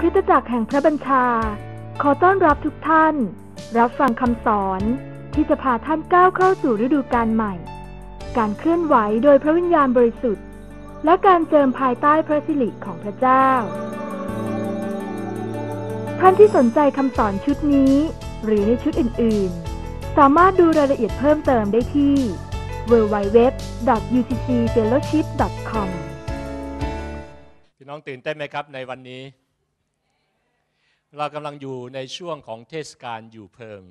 คริสตจักรแห่งพระบัญชา ขอต้อนรับทุกท่าน รับฟังคำสอน ที่จะพาท่านก้าวเข้าสู่ฤดูการใหม่ การเคลื่อนไหวโดยพระวิญญาณบริสุทธิ์ และการเจิมภายใต้พระสิริของพระเจ้า ท่านที่สนใจคำสอนชุดนี้ หรือในชุดอื่น ๆ สามารถดูรายละเอียดเพิ่มเติมได้ที่ www.uccfellowship.com พี่น้องตื่นเต้นไหมครับ ในวันนี้เรากำลังอยู่ในช่วงของเทศกาลอยู่เพิง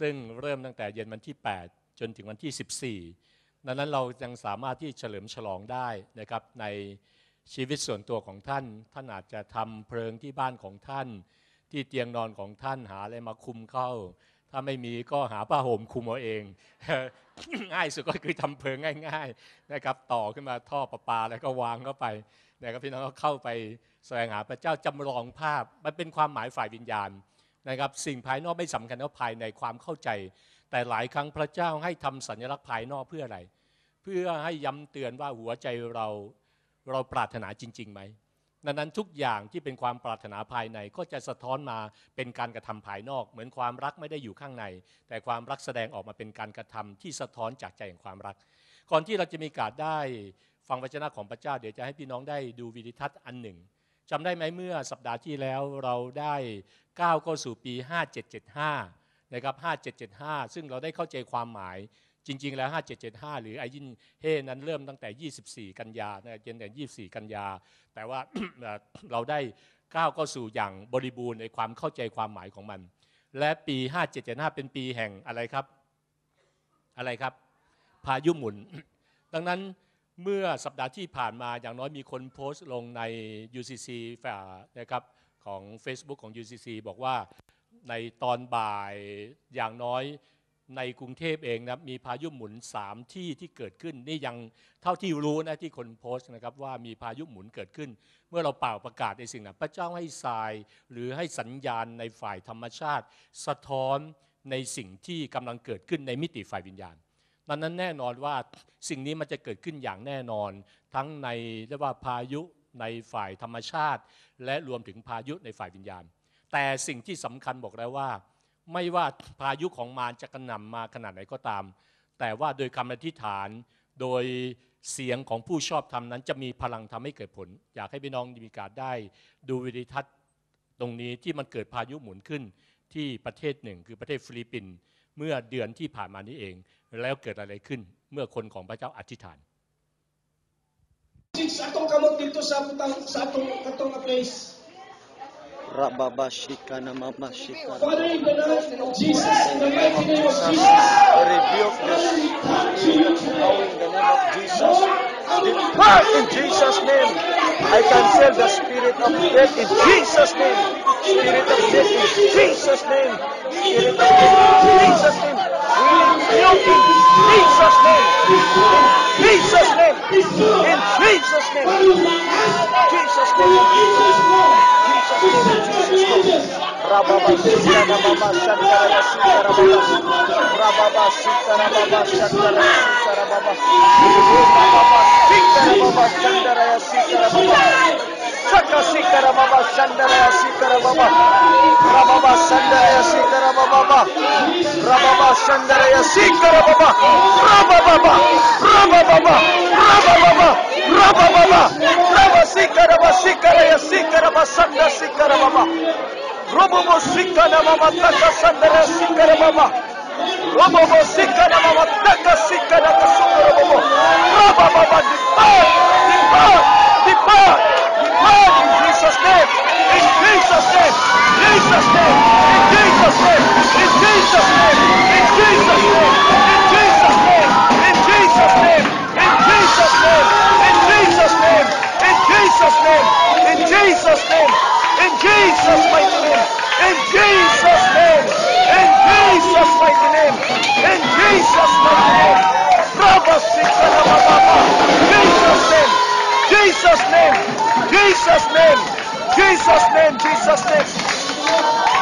ซึ่งเริ่มตั้งแต่เย็นวันที่ 8 จนถึงวันที่ 14 ดังนั้นเรายังสามารถที่เฉลิมฉลองได้นะครับ ในชีวิตส่วนตัวของท่านท่านอาจจะทำเพลิงที่บ้านของท่าน ที่เตียงนอนของท่านหาอะไรมาคุมเข้า ถ้าไม่มีก็หาผ้าห่มคุมเอาเอง ง่ายสุดก็คือทำเพลิงง่าย ๆ นะครับต่อขึ้นมาท่อประปาแล้วก็วางเข้าไปนะครับพี่น้องเข้าไปแสวงหาพระเจ้าจำลองภาพมันเป็นความหมายฝ่ายวิญญาณนะครับสิ่งภายนอกไม่สำคัญเท่าภายในความเข้าใจ แต่หลายครั้งพระเจ้าให้ทำสัญลักษณ์ภายนอกเพื่ออะไร เพื่อให้ย้าเตือนว่าหัวใจเราเราปรารถนาจริงๆไหมดังนั้นทุกอย่างที่เป็นความปรารถนาภายในก็จะสะท้อนมาเป็นการกระทำภายนอก เหมือนความรักไม่ได้อยู่ข้างใน แต่ความรักแสดงออกมาเป็นการกระทำที่สะท้อนจากใจแห่งความรัก ก่อนที่เราจะมีการได้ฟังวจนะของพระเจ้า เดี๋ยวจะให้พี่น้องได้ดูวิดิทัศน์อันหนึ่งจำได้ไหมเมื่อสัปดาห์ที่แล้วเราได้ก้าวเข้าสู่ปี 5775 นะครับ 5775 ซึ่งเราได้เข้าใจความหมาย จริง ๆ แล้ว 5775 หรือไอยินเฮนั้น เริ่มตั้งแต่ 24 กันยานะเย็นแต่24 กันยาแต่ว่าเราได้ก้าวเข้าสู่อย่างบริบูรณ์ในความเข้าใจความหมายของมัน และปี 5775 เป็นปีแห่งอะไรครับ อะไรครับ พายุหมุน ดังนั้นเมื่อสัปดาห์ที่ผ่านมาอย่างน้อยมีคนโพสต์ลงใน UCC นะครับของ Facebook ของ UCC บอกว่าในตอนบ่ายอย่างน้อยในกรุงเทพเองนะมีพายุหมุน3ที่ที่เกิดขึ้นนี่ยังเท่าที่รู้นะที่คนโพสต์นะครับว่ามีพายุหมุนเกิดขึ้น เมื่อเราเป่าประกาศในสิ่งนั้นพระเจ้าให้ทรายหรือให้สัญญาณในฝ่ายธรรมชาติ สะท้อนในสิ่งที่กำลังเกิดขึ้นในมิติฝ่ายวิญญาณดังนั้นแน่นอนว่าสิ่งนี้มันจะเกิดขึ้นอย่างแน่นอนทั้งในเรียกว่าพายุในฝ่ายธรรมชาติ และรวมถึงพายุในฝ่ายวิญญาณ แต่สิ่งที่สำคัญบอกแล้วว่า ไม่ว่าพายุของมารจะกระหน่ำมาขนาดไหนก็ตาม แต่ว่าโดยคำอธิษฐาน โดยเสียงของผู้ชอบธรรมนั้นจะมีพลังทำให้เกิดผล อยากให้พี่น้องมีการได้ ดูวิดีทัศน์ตรงนี้ที่มันเกิดพายุหมุนขึ้นที่ประเทศหนึ่ง คือประเทศฟิลิปปินส์เมื่อเดือนที่ผ่านมานี้เอง แล้วเกิดอะไรขึ้นเมื่อคนของพระเจ้าอธิษฐานรับบาชิกานามาบาชิกา Depart in Jesus' name. I cancel the spirit of death in Jesus' name. Spirit of death in Jesus' name. Spirit of death in Jesus' name. We rebuke in Jesus' name. In Jesus' name. In Jesus' name. Jesus' name. Jesus' name. Jesus' name. Jesus' name. Rababa Shikara Baba Shakara Shikara Baba Rababa Shikara Baba Shakara Shikara Baba Rababa Shikara Baba Shakara Shikara Baba Shaka Shikara Baba Shandara Shikara Baba Rababa Shandara Shikara Baba Rababa Shandara Shikara Baba Rababa Rababa Rababa Rababa Rababa Shikara Baba Shikara Shikara Baba Shanda Shikara Baba Robo Mosika na Mama Taka Sandra Sika na Mama. Robo Mosika na Mama Taka Sika na Kasuka Robo. Robo Mama depart, depart, depart, depart in Jesus' name. In Jesus' name, Jesus' name, in Jesus' name, in Jesus' name, in Jesus' name, in Jesus' name, in Jesus' name, in Jesus' name, in Jesus' name, in Jesus' name, in Jesus' name. In Jesus' mighty name. In Jesus' name. In Jesus' mighty name. In Jesus' mighty name. Jesus' name. Jesus' name. Jesus' name. Jesus' name. Jesus' name.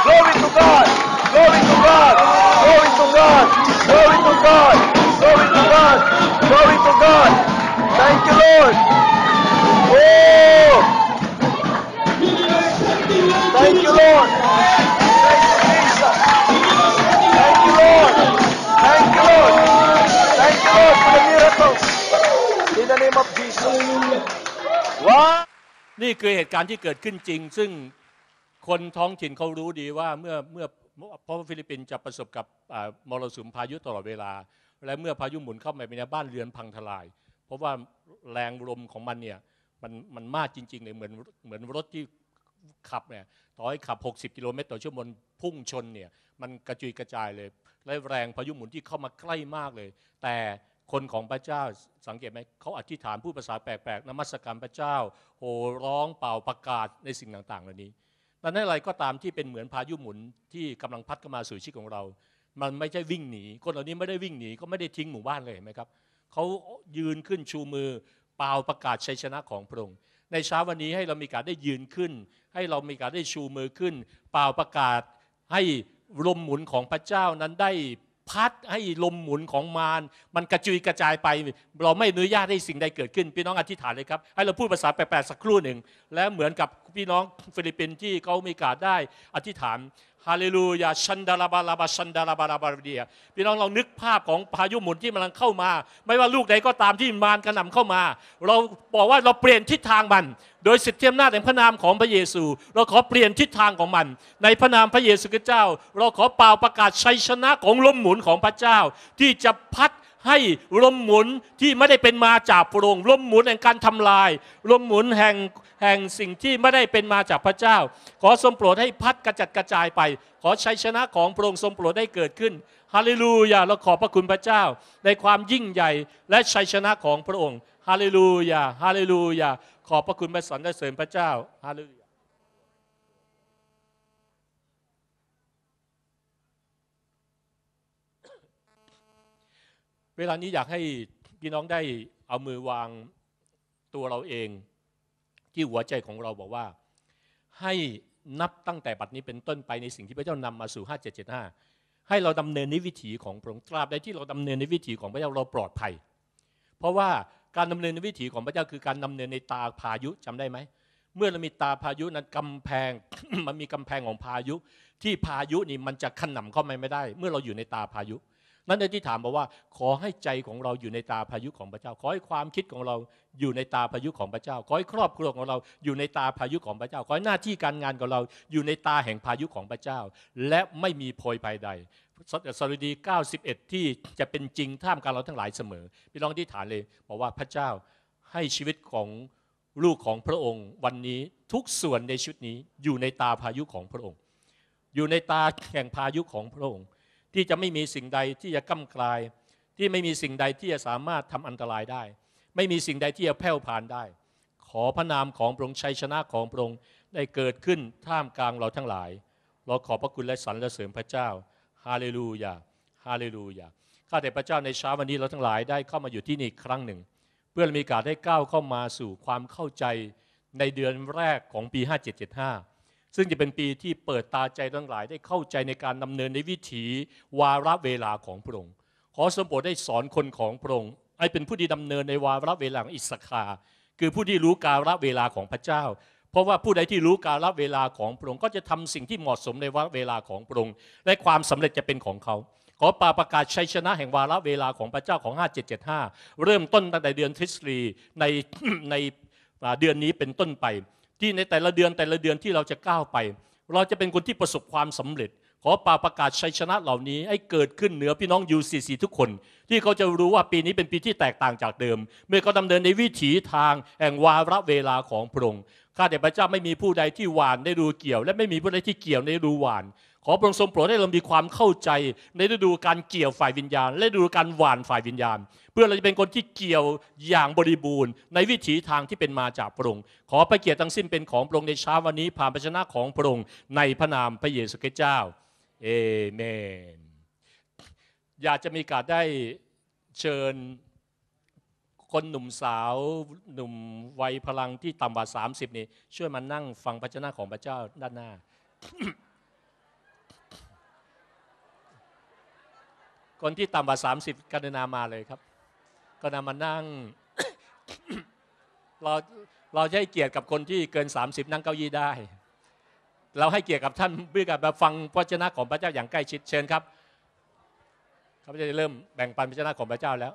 Glory to God. Glory to God. Glory to God. Glory to God. Glory to God. Glory to God. Thank you, Lord. Oh. Thank you, Lord. Thank you, Lord. Thank you, Lord. Thank you, Lord, for the miracles. In the name of Jesus. w นี่คือเหตุการณ์ที่เกิดขึ้นจริง ซึ่งคนท้องถิ่นเขารู้ดีว่าเมื่อเมื่อเพราะฟิลิปปินส์จะประสบกับมรสุมพายุตลอดเวลา และเมื่อพายุหมุนเข้ามาในบ้านเรือนพังทลาย เพราะว่าแรงลมของมันเนี่ยมันมันมากจริง ๆเลยเหมือนเหมือนรถที่ขับเนี่ยต่อให้ขับ 60 กิโลเมตรต่อชั่วโมงพุ่งชนเนี่ย มันกระจุยกระจายเลย และแรงพายุหมุนที่เข้ามาใกล้มากเลย แต่คนของพระเจ้าสังเกตไหมเขาอธิษฐานพูดภาษาแปลกๆ นมัสการพระเจ้าโห่ร้องเป่าประกาศในสิ่งต่างๆ เหล่านี้ดังนั้นอะไรก็ตามที่เป็นเหมือนพายุหมุนที่กำลังพัดเข้ามาสู่ชีวิตของเรา มันไม่ใช่วิ่งหนี คนเหล่านี้ไม่ได้วิ่งหนีก็ไม่ได้ทิ้งหมู่บ้านเลยเห็นไหมครับ เขายืนขึ้นชูมือเป่าประกาศชัยชนะของพระองค์ในเช้าวันนี้ให้เรามีการได้ยืนขึ้น ให้เรามีการได้ชูมือขึ้นเป่าประกาศให้ลมหมุนของพระเจ้านั้นได้พัดให้ลมหมุนของมารมันกระจุยกระจายไป เราไม่อนุญาตให้สิ่งใดเกิดขึ้นพี่น้องอธิษฐานเลยครับ ให้เราพูดภาษาแปลกๆสักครู่หนึ่งและเหมือนกับพี่น้องฟิลิปปินส์ที่เขามีการได้อธิษฐานฮาเลลูยาชันดาลาบาลาบาชันดาลาบาลาบาเดียพี่น้องเรานึกภาพของพายุหมุนที่มันกำลังเข้ามา ไม่ว่าลูกใดก็ตามที่มารกระหน่ำเข้ามา เราบอกว่าเราเปลี่ยนทิศทางมัน โดยสิทธิอำนาจแห่งพระนามของพระเยซู เราขอเปลี่ยนทิศทางของมัน ในพระนามพระเยซูคริสต์เจ้า เราขอเป่าประกาศชัยชนะของลมหมุนของพระเจ้า ที่จะพัดให้ลมหมุนที่ไม่ได้เป็นมาจากพระองค์ลมหมุนแห่งการทำลายลมหมุนแห่งแห่งสิ่งที่ไม่ได้เป็นมาจากพระเจ้า ขอทรงโปรดให้พัดกระจัดกระจายไป ขอชัยชนะของพระองค์ทรงโปรดได้เกิดขึ้นฮาเลลูยาเราขอบพระคุณพระเจ้า ในความยิ่งใหญ่ และชัยชนะของพระองค์ฮาเลลูยาฮาเลลูยาขอบพระคุณพระสันเสริญพระเจ้าฮาเลลูยาเวลานี้อยากให้พี่น้องได้เอามือวางตัวเราเองที่หัวใจของเราบอกว่าให้นับตั้งแต่บัดนี้เป็นต้นไปในสิ่งที่พระเจ้านำมาสู่ 5775 ให้เราดำเนินในวิถีของพระองค์ตราบใดที่เราดำเนินในวิถีของพระเจ้าเราปลอดภัย เพราะว่าการดำเนินในวิถีของพระเจ้าคือการดำเนินในตาพายุจำได้ไหมเมื่อเรามีตาพายุนั้นกำแพงมันมีกำแพงของพายุที่พายุนี่มันจะขันหนำเข้าไปไม่ได้ เมื่อเราอยู่ในตาพายุเนั้นในที่ถามบอกว่าขอให้ใจของเราอยู่ในตาพายุของพระเจ้าขอให้ความคิดของเรา อยู่ในตาพายุของพระเจ้าขอให้ครอบครัวของเราอยู่ในตาพายุของพระเจ้าขอให้หน้าที่การงานของเรา อยู่ในตาแห่งพายุของพระเจ้า และไม่มีโพยภายใดสรุดี91ที่จะเป็นจริงท่ามกลางเราทั้งหลายเสมอพี่น้องที่ฐานเลยบอกว่าพระเจ้าให้ชีวิตของลูกของพระองค์ วันนี้ทุกส่วนในชุดนี้อยู่ในตาพายุของพระองค์ อยู่ในตาแห่งพายุของพระองค์ที่จะไม่มีสิ่งใดที่จะก้ากลาย ที่ไม่มีสิ่งใดที่จะสามารถทำอันตรายได้ ไม่มีสิ่งใดที่จะแผ่วผ่านได้ ขอพระนามของพระองค์ชัยชนะของพระองค์ได้เกิดขึ้นท่ามกลางเราทั้งหลาย เราขอบพระคุณและสรรเสริญพระเจ้า ฮาเลลูยาฮาเลลูยาข้าแต่พระเจ้าในเช้าวันนี้เราทั้งหลาย ได้เข้ามาอยู่ที่นี่ครั้งหนึ่ง เพื่อมีโอกาสได้ก้าวเข้ามาสู่ความเข้าใจในเดือนแรกของปี 5775ซึ่งจะเป็นปีที่เปิดตาใจทั้งหลาย ได้เข้าใจในการดำเนินในวิถีวาระเวลาของพระองค์ขอสมบูรณ์ได้สอนคนของพระองค์ให้เป็นผู้ที่ดำเนินในวาระเวลาอิสคาคือผู้ที่รู้กาลเวลาของพระเจ้า เพราะว่าผู้ใดที่รู้กาลเวลาของพระองค์ก็จะทำสิ่งที่เหมาะสมในวาระเวลาของพระองค์และความสำเร็จจะเป็นของเขา ขอปาประกาศชัยชนะแห่งวาระเวลาของพระเจ้าของ5775เริ่มต้นตั้งแต่เดือนทฤษฎีในในเดือนนี้เป็นต้นไปที่ในแต่ละเดือนแต่ละเดือนที่เราจะก้าวไป เราจะเป็นคนที่ประสบความสำเร็จ ขอป่าประกาศชัยชนะเหล่านี้ ให้เกิดขึ้นเหนือพี่น้อง UCC ทุกคน ที่เขาจะรู้ว่าปีนี้เป็นปีที่แตกต่างจากเดิม เมื่อเขาดำเนินในวิถีทางแห่งวาระเวลาของพระองค์ข้าแต่พระเจ้าไม่มีผู้ใดที่หวานในรูเกี่ยว และไม่มีผู้ใดที่เกี่ยวในรูหวานขอพระองค์ทรงโปรด ให้เรามีความเข้าใจ ในฤดูการเกี่ยวฝ่ายวิญญาณ และฤดูการหวานฝ่ายวิญญาณ เพื่อเราจะเป็นคนที่เกี่ยวอย่างบริบูรณ์ ในวิถีทางที่เป็นมาจากพระองค์ขอพระเกียรติทั้งสิ้นเป็นของพระองค์ในเช้าวันนี้ผ่านพระชนะของพระองค์ในพระนามพระเยซูคริสต์เจ้าเอเมน อยากจะมีการได้เชิญคนหนุ่มสาวหนุ่มวัยพลังที่ต่ำกว่า 30 นี่ช่วยมานั่งฟังพระชนะของพระเจ้าด้านหน้าคนที่ต่ำกว่าสสามิบกันนามาเลยครับ ก็นามานั่งเราเราให้เกียรติกับคนที่เกิน 30 นั่งเก้าอี้ได้ เราให้เกียรติกับท่านเพื่อการฟังพระเจ้าของพระเจ้าอย่างใกล้ชิดเชิญครับเัาจะเริ่มแบ่งปันพระเจ้าของพระเจ้าแล้ว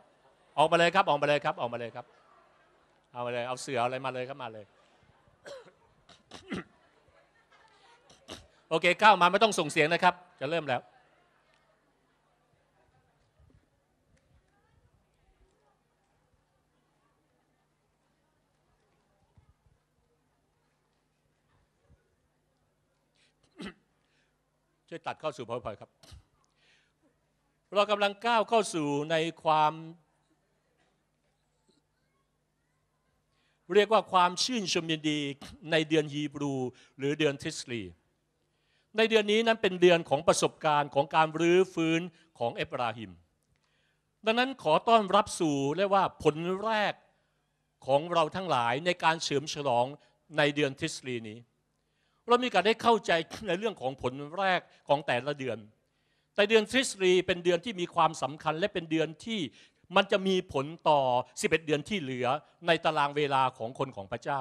ออกมาเลยครับ ออกมาเลยครับ ออกมาเลยครับ เอามาเลย เอาเสืออะไรมาเลยครับมาเลย โอเคเข้ามาไม่ต้องส่งเสียงนะครับ จะเริ่มแล้วช่วยตัดเข้าสู่พ o w e r ครับ เรากำลังก้าวเข้าสู่ในความ เรียกว่าความชื่นชมยินดีในเดือนฮีบรูหรือเดือนทิสลี ในเดือนนี้นั้นเป็นเดือนของประสบการณ์ของการรื้อฟื้นของเอฟราฮิม ดังนั้นขอต้อนรับสู่เรียกว่าผลแรกของเราทั้งหลายในการเฉลิมฉลองในเดือนทิสลีนี้เรามีการได้เข้าใจในเรื่องของผลแรกของแต่ละเดือน แต่เดือนทฤษฎีเป็นเดือนที่มีความสำคัญและเป็นเดือนที่มันจะมีผลต่อ 11 เดือนที่เหลือในตารางเวลาของคนของพระเจ้า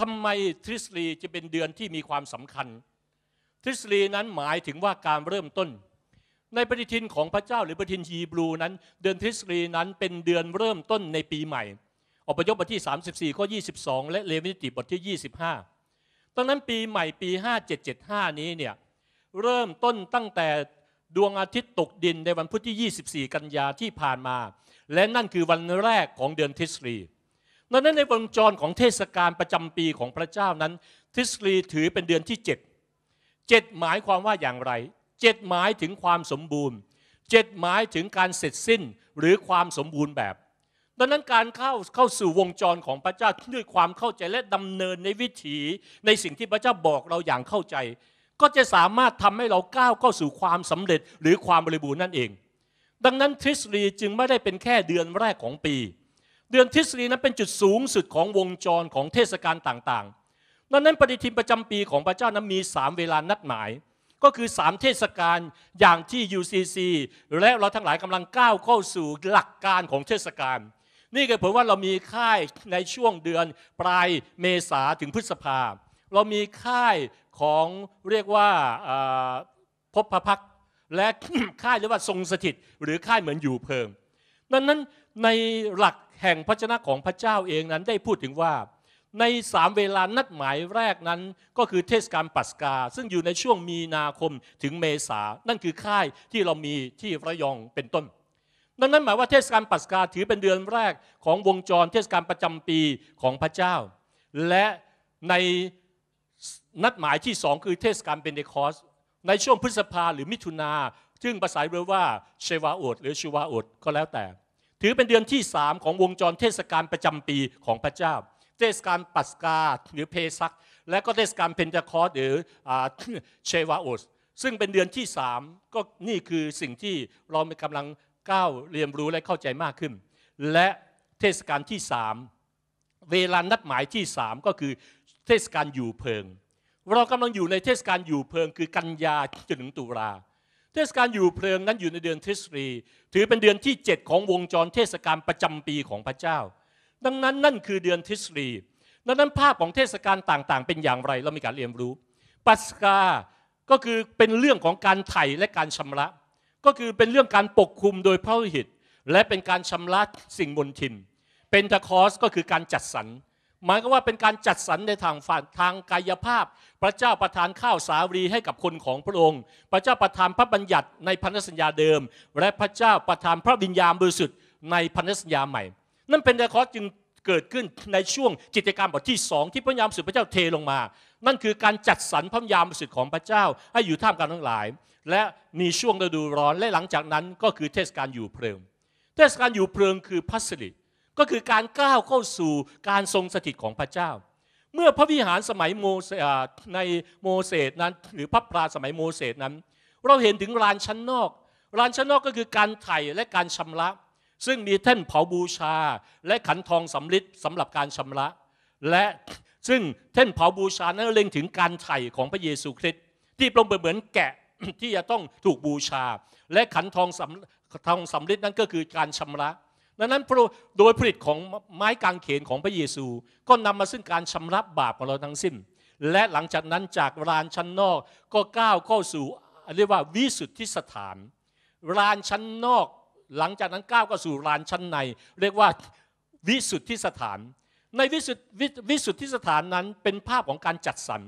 ทำไมทฤษฎีจะเป็นเดือนที่มีความสำคัญทฤษฎีนั้นหมายถึงว่าการเริ่มต้น ในปฏิทินของพระเจ้า หรือปฏิทินฮีบรูนั้น เดือนทฤษฎีนั้นเป็นเดือนเริ่มต้นในปีใหม่อพยพบทที่ 34 ข้อ 22 และเลวิติบทที่ 25ดังนั้นปีใหม่ปี5775 นี้เนี่ยเริ่มต้นตั้งแต่ดวงอาทิตย์ตกดินในวันพุธที่ 24 กันยาที่ผ่านมา และนั่นคือวันแรกของเดือนทิสรีดังนั้นในวงจรของเทศกาลประจำปีของพระเจ้านั้น ทิสรีถือเป็นเดือนที่ 7 7 หมายความว่าอย่างไร 7 หมายถึงความสมบูรณ์7หมายถึงการเสร็จสิ้นหรือความสมบูรณ์แบบดังนั้นการเข้าเข้าสู่วงจรของพระเจ้าด้วยความเข้าใจและดำเนินในวิถีในสิ่งที่พระเจ้าบอกเราอย่างเข้าใจ ก็จะสามารถทำให้เราก้าวเข้าสู่ความสำเร็จ หรือความบริบูรณ์นั่นเอง ดังนั้นทฤษฎีจึงไม่ได้เป็นแค่เดือนแรกของปี เดือนทฤษฎีนั้นเป็นจุดสูงสุดของวงจรของเทศกาลต่างๆ ดังนั้นปฏิทินประจำปีของพระเจ้านั้นมี3เวลานัดหมายก็คือ 3 เทศกาลอย่างที่ UCC และเราทั้งหลายกำลังก้าวเข้าสู่หลักการของเทศกาลนี่ก็ผลว่าเรามีค่ายในช่วงเดือนปลายเมษาถึงพฤษภาเรามีค่ายของเรียกว่าพบพระพักและค่ายเรียกว่าทรงสถิตหรือค่ายเหมือนอยู่เพิงนันนั้นในหลักแห่งพระชนะของพระเจ้าเองนั้นได้พูดถึงว่า ในสามเวลานัดหมายแรกนั้น ก็คือเทศกาลปัสกา ซึ่งอยู่ในช่วงมีนาคมถึงเมษานั่นคือค่ายที่เรามีที่ระยองเป็นต้นดังนั้นหมายว่าเทศกาลปัสกาถือเป็นเดือนแรกของวงจรเทศกาลประจำปีของพระเจ้า และในนัดหมายที่สองคือเทศกาลเบนเดคอสในช่วงพฤษภาหรือมิถุนาซึ่งภาษาเรียกว่าเชวาอดหรือชิวาอดก็แล้วแต่ ถือเป็นเดือนที่สามของวงจรเทศกาลประจำปีของพระเจ้า เทศกาลปัสกาหรือเพซัก และก็เทศกาลเพนเดคอสหรือเชวาอดซึ่งเป็นเดือนที่สามก็นี่คือสิ่งที่เรากำลังก้าวเรียนรู้และเข้าใจมากขึ้น และเทศกาลที่สามเวลานัดหมายที่สามก็คือ เทศกาลอยู่เพลิงเรากำลังอยู่ในเทศกาลอยู่เพลิงคือกันยาจนถึงตุลาเทศกาลอยู่เพลิงนั้นอยู่ในเดือนทฤษฎีถือเป็นเดือนที่ 7 ของวงจรเทศกาลประจำปีของพระเจ้า ดังนั้นนั่นคือเดือนทฤษฎีดังนั้นภาพของเทศกาลต่างๆ เป็นอย่างไรเรามีการเรียนรู้ ปัสกา ก็คือเป็นเรื่องของการไถ่และการชำระก็คือเป็นเรื่องการปกคุมโดยพระวิหิต และเป็นการชำระสิ่งมลทินเป็นทคอสก็คือการจัดสรรหมายก็ว่าเป็นการจัดสรรในทางฝ่าทางกายภาพ พระเจ้าประทานข้าวสารีให้กับคนของพระองค์ พระเจ้าประทานพระบัญญัติในพันธสัญญาเดิม และพระเจ้าประทานพระวิญญาณบริสุทธิ์ในพันธสัญญาใหม่ นั่นเป็นทคอสจึงเกิดขึ้นในช่วงกิจกรรมบทที่สองที่พระยามสุดพระเจ้าเทลงมา นั่นคือการจัดสรรพระยามสุดของพระเจ้า ให้อยู่ท่ามกลางทั้งหลายและมีช่วงฤดูร้อนและหลังจากนั้นก็คือเทศกาลอยู่เพลิง เทศกาลอยู่เพลิงคือพัสดิก็คือการก้าวเข้าสู่การทรงสถิตของพระเจ้า เมื่อพระวิหารสมัยโมเสในโมเสสนั้น หรือพระปราสมัยโมเสสนั้น เราเห็นถึงลานชั้นนอกลานชั้นนอกก็คือการไถ่และการชำระ ซึ่งมีแท่นเผาบูชาและขันทองสำริดสำหรับการชำระ และซึ่งแท่นเผาบูชานั้นเล็งถึงการไถ่ของพระเยซูคริสต์ที่ปลงเปเหมือนแกะที่จะต้องถูกบูชาและขันทองสำทองสำลิดนั่นก็คือการชำระดังนั้นโดยผลิตของไม้กางเขนของพระเยซูก็นำมาซึ่งการชำระบาปของเราทั้งสิ้น และหลังจากนั้นจากรานชั้นนอกก็ก้าวเข้าสู่เรียกว่าวิสุทธิสถานรานชั้นนอกหลังจากนั้นก้าวเข้าสู่รานชั้นใน เรียกว่าวิสุทธิสถาน ในวิสุทธิสถานนั้นเป็นภาพของการจัดสรร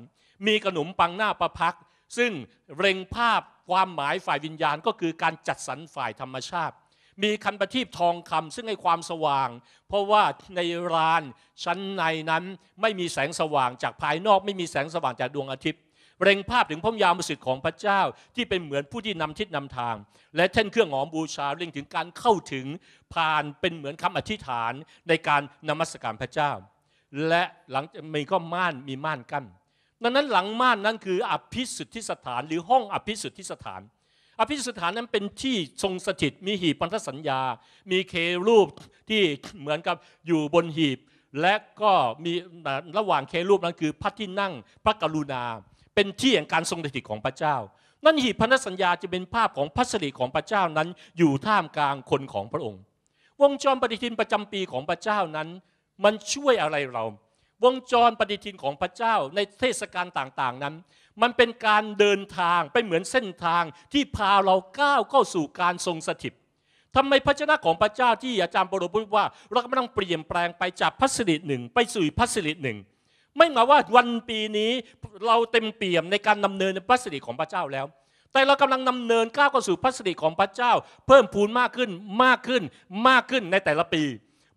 มีขนมปังหน้าประพักซึ่งเร่งภาพความหมายฝ่ายวิญญาณก็คือการจัดสรรฝ่ายธรรมชาติ มีคันประทีปทองคำซึ่งให้ความสว่าง เพราะว่าในรานชั้นในนั้นไม่มีแสงสว่างจากภายนอกไม่มีแสงสว่างจากดวงอาทิตย์ เร่งภาพถึงพระยามสิทธิ์ของพระเจ้าที่เป็นเหมือนผู้ที่นำทิศนำทาง และเท่นเครื่องหอมบูชาเร่งถึงการเข้าถึงผ่านเป็นเหมือนคำอธิษฐานในการนมัสการพระเจ้า และหลังมีก็ม่านมีม่านกั้นดังนั้นหลังม่านนั้นคืออภิสุทธิสถาน หรือห้องอภิสุทธิสถาน อภิสุทธิสถานนั้นเป็นที่ทรงสถิตมีหีบพันธสัญญา มีเครูปที่เหมือนกับอยู่บนหีบ และก็มีระหว่างเครูปนั้นคือพระที่นั่งพระกรุณา เป็นที่แห่งการทรงสถิตของพระเจ้า นั่นหีบพันธสัญญาจะเป็นภาพของพระสิริของพระเจ้านั้นอยู่ท่ามกลางคนของพระองค์ วงจรปฏิทินประจำปีของพระเจ้านั้น มันช่วยอะไรเราวงจรปฏิทินของพระเจ้าในเทศกาลต่างๆนั้น มันเป็นการเดินทางไปเหมือนเส้นทางที่พาเราก้าวเข้าสู่การทรงสถิตทำไมพระชนะของพระเจ้าที่อาจารย์ปรพูดว่าเรากำลังเปลี่ยนแปลงไปจากพัสดิหนึ่ง ไปสู่พัสดิหนึ่ง ไม่หมายว่าวันปีนี้เราเต็มเปี่ยมในการดำเนินในพัสดิของพระเจ้าแล้ว แต่เรากำลังดำเนินก้าวเข้าสู่พัสดิของพระเจ้า เพิ่มพูนมากขึ้นมากขึ้นมากขึ้นในแต่ละปี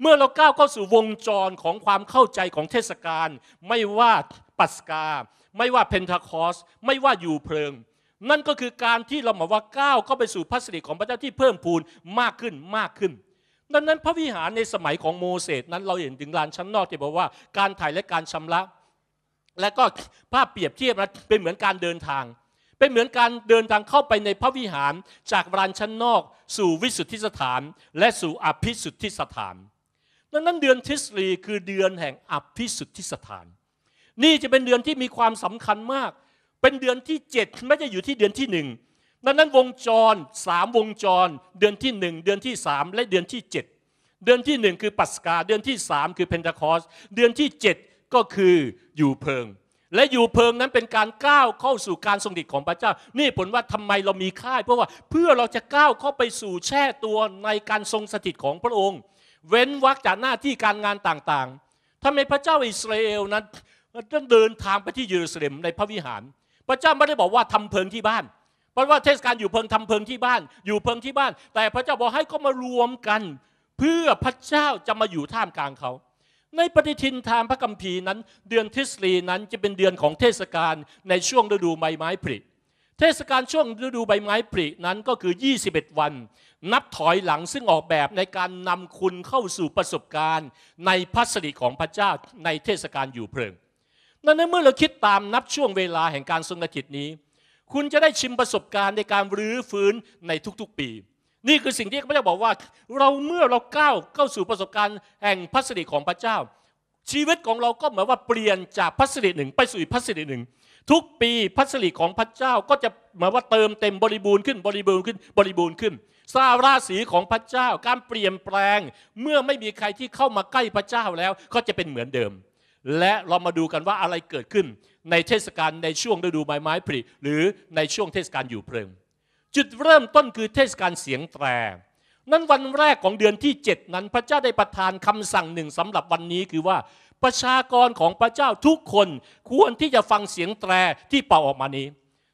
เมื่อเราก้าวเข้าสู่วงจรของความเข้าใจของเทศกาลไม่ว่าปัสกา ไม่ว่าเพนทาคอสไม่ว่าอยู่เพลิง นั่นก็คือการที่เราหมายว่าก้าวเข้าไปสู่พระสิริของพระเจ้าที่เพิ่มพูนมากขึ้นมากขึ้น ดังนั้นพระวิหารในสมัยของโมเสสนั้นเราเห็นถึงลานชั้นนอกที่บอกว่าการถ่ายและการชำระ และก็ภาพเปรียบเทียบนะเป็นเหมือนการเดินทาง เป็นเหมือนการเดินทางเข้าไปในพระวิหารจากลานชั้นนอก สู่วิสุทธิสถาน และสู่อภิสุทธิสถานดังนั้นเดือนทิสรีคือเดือนแห่งอภิสุทธิสถาน นี่จะเป็นเดือนที่มีความสำคัญมาก เป็นเดือนที่ 7 ไม่จะอยู่ที่เดือนที่หนึ่งดังนั้นวงจรสามวงจรเดือนที่ 1 เดือนที่ 3 และเดือนที่ 7 เดือนที่ 1 คือปัสกา เดือนที่3คือเพนทาคอสเดือนที่ 7 ก็คืออยู่เพิง และอยู่เพิงนั้นเป็นการก้าวเข้าสู่การทรงดิษของพระเจ้า นี่ผลว่าทำไมเรามีค่าย เพราะว่าเพื่อเราจะก้าวเข้าไปสู่แช่ตัวในการทรงสถิตของพระองค์เว้นวักจากหน้าที่การงานต่างๆทำไมพระเจ้าอิสราเอลนั้นต้องเดินทางไปที่เยรูซาเล็มในพระวิหาร พระเจ้าไม่ได้บอกว่าทำเพลิงที่บ้าน เพราะว่าเทศกาลอยู่เพลิงทำเพลิงที่บ้าน อยู่เพลิงที่บ้าน แต่พระเจ้าบอกให้เขามารวมกัน เพื่อพระเจ้าจะมาอยู่ท่ามกลางเขา ในปฏิทินทางพระกัมภีร์นั้น เดือนทิสลีนั้นจะเป็นเดือนของเทศกาลในช่วงฤดูใบไม้ผลิเทศกาลช่วงฤดูใบไม้ผลินั้นก็คือ 21 วันนับถอยหลังซึ่งออกแบบในการนำคุณเข้าสู่ประสบการณ์ในพัสดิของพระเจ้าในเทศกาลอยู่เพลิง นั้นเมื่อเราคิดตามนับช่วงเวลาแห่งการทรงกิจนี้ คุณจะได้ชิมประสบการณ์ในการรื้อฟื้นในทุกๆปี นี่คือสิ่งที่พระเจ้าบอกว่า เราเมื่อเราก้าวเข้าสู่ประสบการณ์แห่งพัสดิของพระเจ้า ชีวิตของเราก็หมายว่าเปลี่ยนจากพัสดิหนึ่ง ไปสู่พัสดิหนึ่ง ทุกปีพัสดิของพระเจ้าก็จะหมายว่าเติมเต็มบริบูรณ์ขึ้นบริบูรณ์ขึ้นบริบูรณ์ขึ้นทราบราศีของพระเจ้าการเปลี่ยนแปลง เมื่อไม่มีใครที่เข้ามาใกล้พระเจ้าแล้วก็จะเป็นเหมือนเดิม และเรามาดูกันว่าอะไรเกิดขึ้นในเทศกาลในช่วงฤดูใบไม้ผลิหรือในช่วงเทศกาลอยู่เพลิง จุดเริ่มต้นคือเทศกาลเสียงแตร นั้นวันแรกของเดือนที่ 7 นั้น พระเจ้าได้ประทานคำสั่งหนึ่งสำหรับวันนี้คือว่าประชากรของพระเจ้าทุกคนควรที่จะฟังเสียงแตรที่เป่าออกมานี้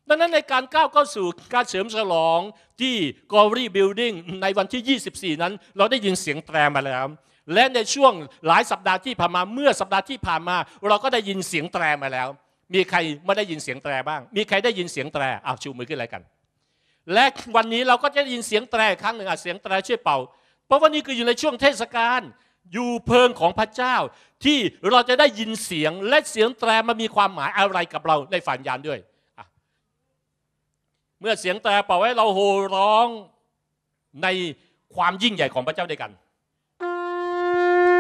ดังนั้นในการก้าวเข้าสู่การเฉลิมฉลองที่ Glory Building ในวันที่ 24 นั้น เราได้ยินเสียงแตรมาแล้ว และในช่วงหลายสัปดาห์ที่ผ่านมาเมื่อสัปดาห์ที่ผ่านมา เราก็ได้ยินเสียงแตรมาแล้ว มีใครไม่ได้ยินเสียงแตรบ้าง มีใครได้ยินเสียงแตรอ้าวชูมือขึ้นอะไรกัน และวันนี้เราก็จะได้ยินเสียงแตรครั้งหนึ่งอ่ะเสียงแตรช่วยเป่า เพราะวันนี้คืออยู่ในช่วงเทศกาลอยู่เพิงของพระเจ้า ที่เราจะได้ยินเสียงและเสียงแตรมันมีความหมายอะไรกับเราในฝันยานด้วยเมื่อเสียงแตรเป่าให้เราโห่ร้องในความยิ่งใหญ่ของพระเจ้าด้วยกัน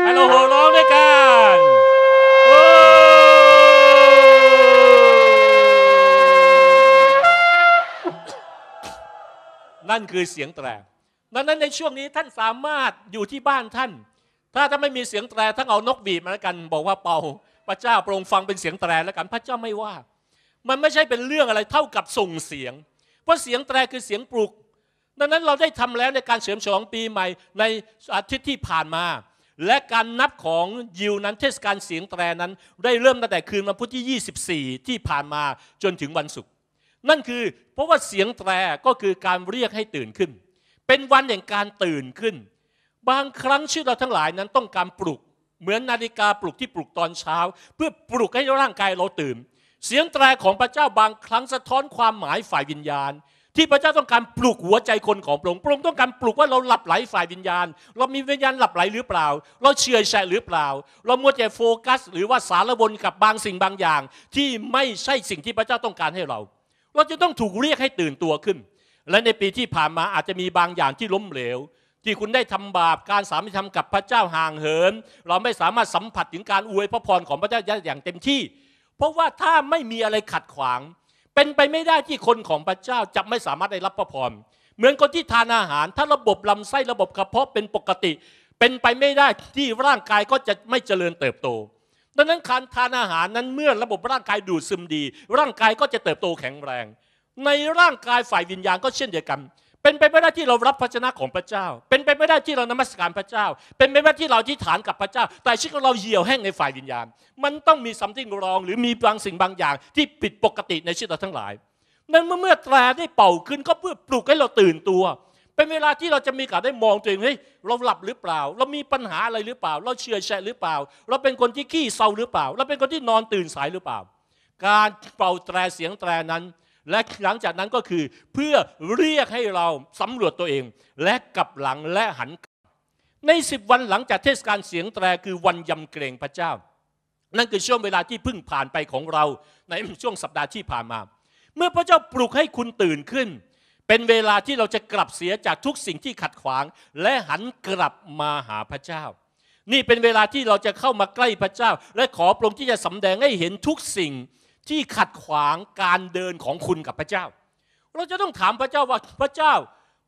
ให้เราโห่ร้องด้วยกัน นั่นคือเสียงแตรดังนั้นในช่วงนี้ท่านสามารถอยู่ที่บ้านท่าน ถ้าท่านไม่มีเสียงแตรท่านเอานกบีดมาแล้วกัน บอกว่าเป่าพระเจ้าโปรงฟังเป็นเสียงแตรแล้วกันพระเจ้าไม่ว่า มันไม่ใช่เป็นเรื่องอะไรเท่ากับส่งเสียงเพราะเสียงแตรคือเสียงปลุก ดังนั้นเราได้ทำแล้วในการเสริมฉลองปีใหม่ ในอาทิตย์ที่ผ่านมา และการนับของยิวนั้นเทศกาลเสียงแตรนั้น ได้เริ่มตั้งแต่คืนวันพุธที่ 24 ที่ผ่านมาจนถึงวันศุกร์ นั่นคือเพราะว่าเสียงแตรก็คือการเรียกให้ตื่นขึ้น เป็นวันแห่งการตื่นขึ้น บางครั้งชีวิตเราทั้งหลายนั้นต้องการปลุก เหมือนนาฬิกาปลุกที่ปลุกตอนเช้า เพื่อปลุกให้ร่างกายเราตื่นเสียงแตรของพระเจ้าบางครั้งสะท้อนความหมายฝ่ายวิญญาณ ที่พระเจ้าต้องการปลุกหัวใจคนของพระองค์พระองค์ต้องการปลุกว่าเราหลับไหลฝ่ายวิญญาณ เรามีวิญญาณหลับไหลหรือเปล่า เราเชื่อใจหรือเปล่า เรามัวแต่โฟกัส หรือว่าสารวนกับบางสิ่งบางอย่างที่ไม่ใช่สิ่งที่พระเจ้าต้องการให้เรา เราจะต้องถูกเรียกให้ตื่นตัวขึ้น และในปีที่ผ่านมาอาจจะมีบางอย่างที่ล้มเหลวที่คุณได้ทำบาปการสามีทำกับพระเจ้าห่างเหิน เราไม่สามารถสัมผัสถึงการอวยพระพรของพระเจ้าอย่างเต็มที่เพราะว่าถ้าไม่มีอะไรขัดขวาง เป็นไปไม่ได้ที่คนของพระเจ้าจะไม่สามารถได้รับพระพรเหมือนคนที่ทานอาหารถ้าระบบลำไส้ระบบกระเพาะเป็นปกติ เป็นไปไม่ได้ที่ร่างกายก็จะไม่เจริญเติบโต ดังนั้นการทานอาหารนั้นเมื่อระบบร่างกายดูดซึมดี ร่างกายก็จะเติบโตแข็งแรงในร่างกายฝ่ายวิญญาณก็เช่นเดียวกันเป็นไปไม่ได้ที่เรารับพระชนะของพระเจ้า เป็นไปไม่ได้ที่เรานมัสการพระเจ้า เป็นไปไม่ได้ที่เราที่ฐานกับพระเจ้า แต่ชีวิตของเราเหี่ยวแห้งในฝ่ายวิญญาณ มันต้องมีสัมติงรองหรือมีบางสิ่งบางอย่างที่ผิดปกติในชีวิตเราทั้งหลาย นั้นเมื่อเมื่อแตรได้เป่าขึ้นก็เพื่อปลุกให้เราตื่นตัว เป็นเวลาที่เราจะมีการได้มองตัวเองเฮ้ยเราหลับหรือเปล่า เรามีปัญหาอะไรหรือเปล่า เราเชื่อแชะหรือเปล่า เราเป็นคนที่ขี้เศร้าหรือเปล่า เราเป็นคนที่นอนตื่นสายหรือเปล่า การเป่าแตรเสียงแตรนั้นและหลังจากนั้นก็คือเพื่อเรียกให้เรา สำรวจตัวเองและกลับหลังและหันกลับ ในสิบวันหลังจากเทศกาลเสียงแตรคือวันยำเกรงพระเจ้า นั่นคือช่วงเวลาที่เพิ่งผ่านไปของเรา ในช่วงสัปดาห์ที่ผ่านมา เมื่อพระเจ้าปลุกให้คุณตื่นขึ้น เป็นเวลาที่เราจะกลับเสียจากทุกสิ่งที่ขัดขวาง และหันกลับมาหาพระเจ้า นี่เป็นเวลาที่เราจะเข้ามาใกล้พระเจ้า และขอพระองค์ที่จะสำแดงให้เห็นทุกสิ่งที่ขัดขวางการเดินของคุณกับพระเจ้า เราจะต้องถามพระเจ้าว่าพระเจ้า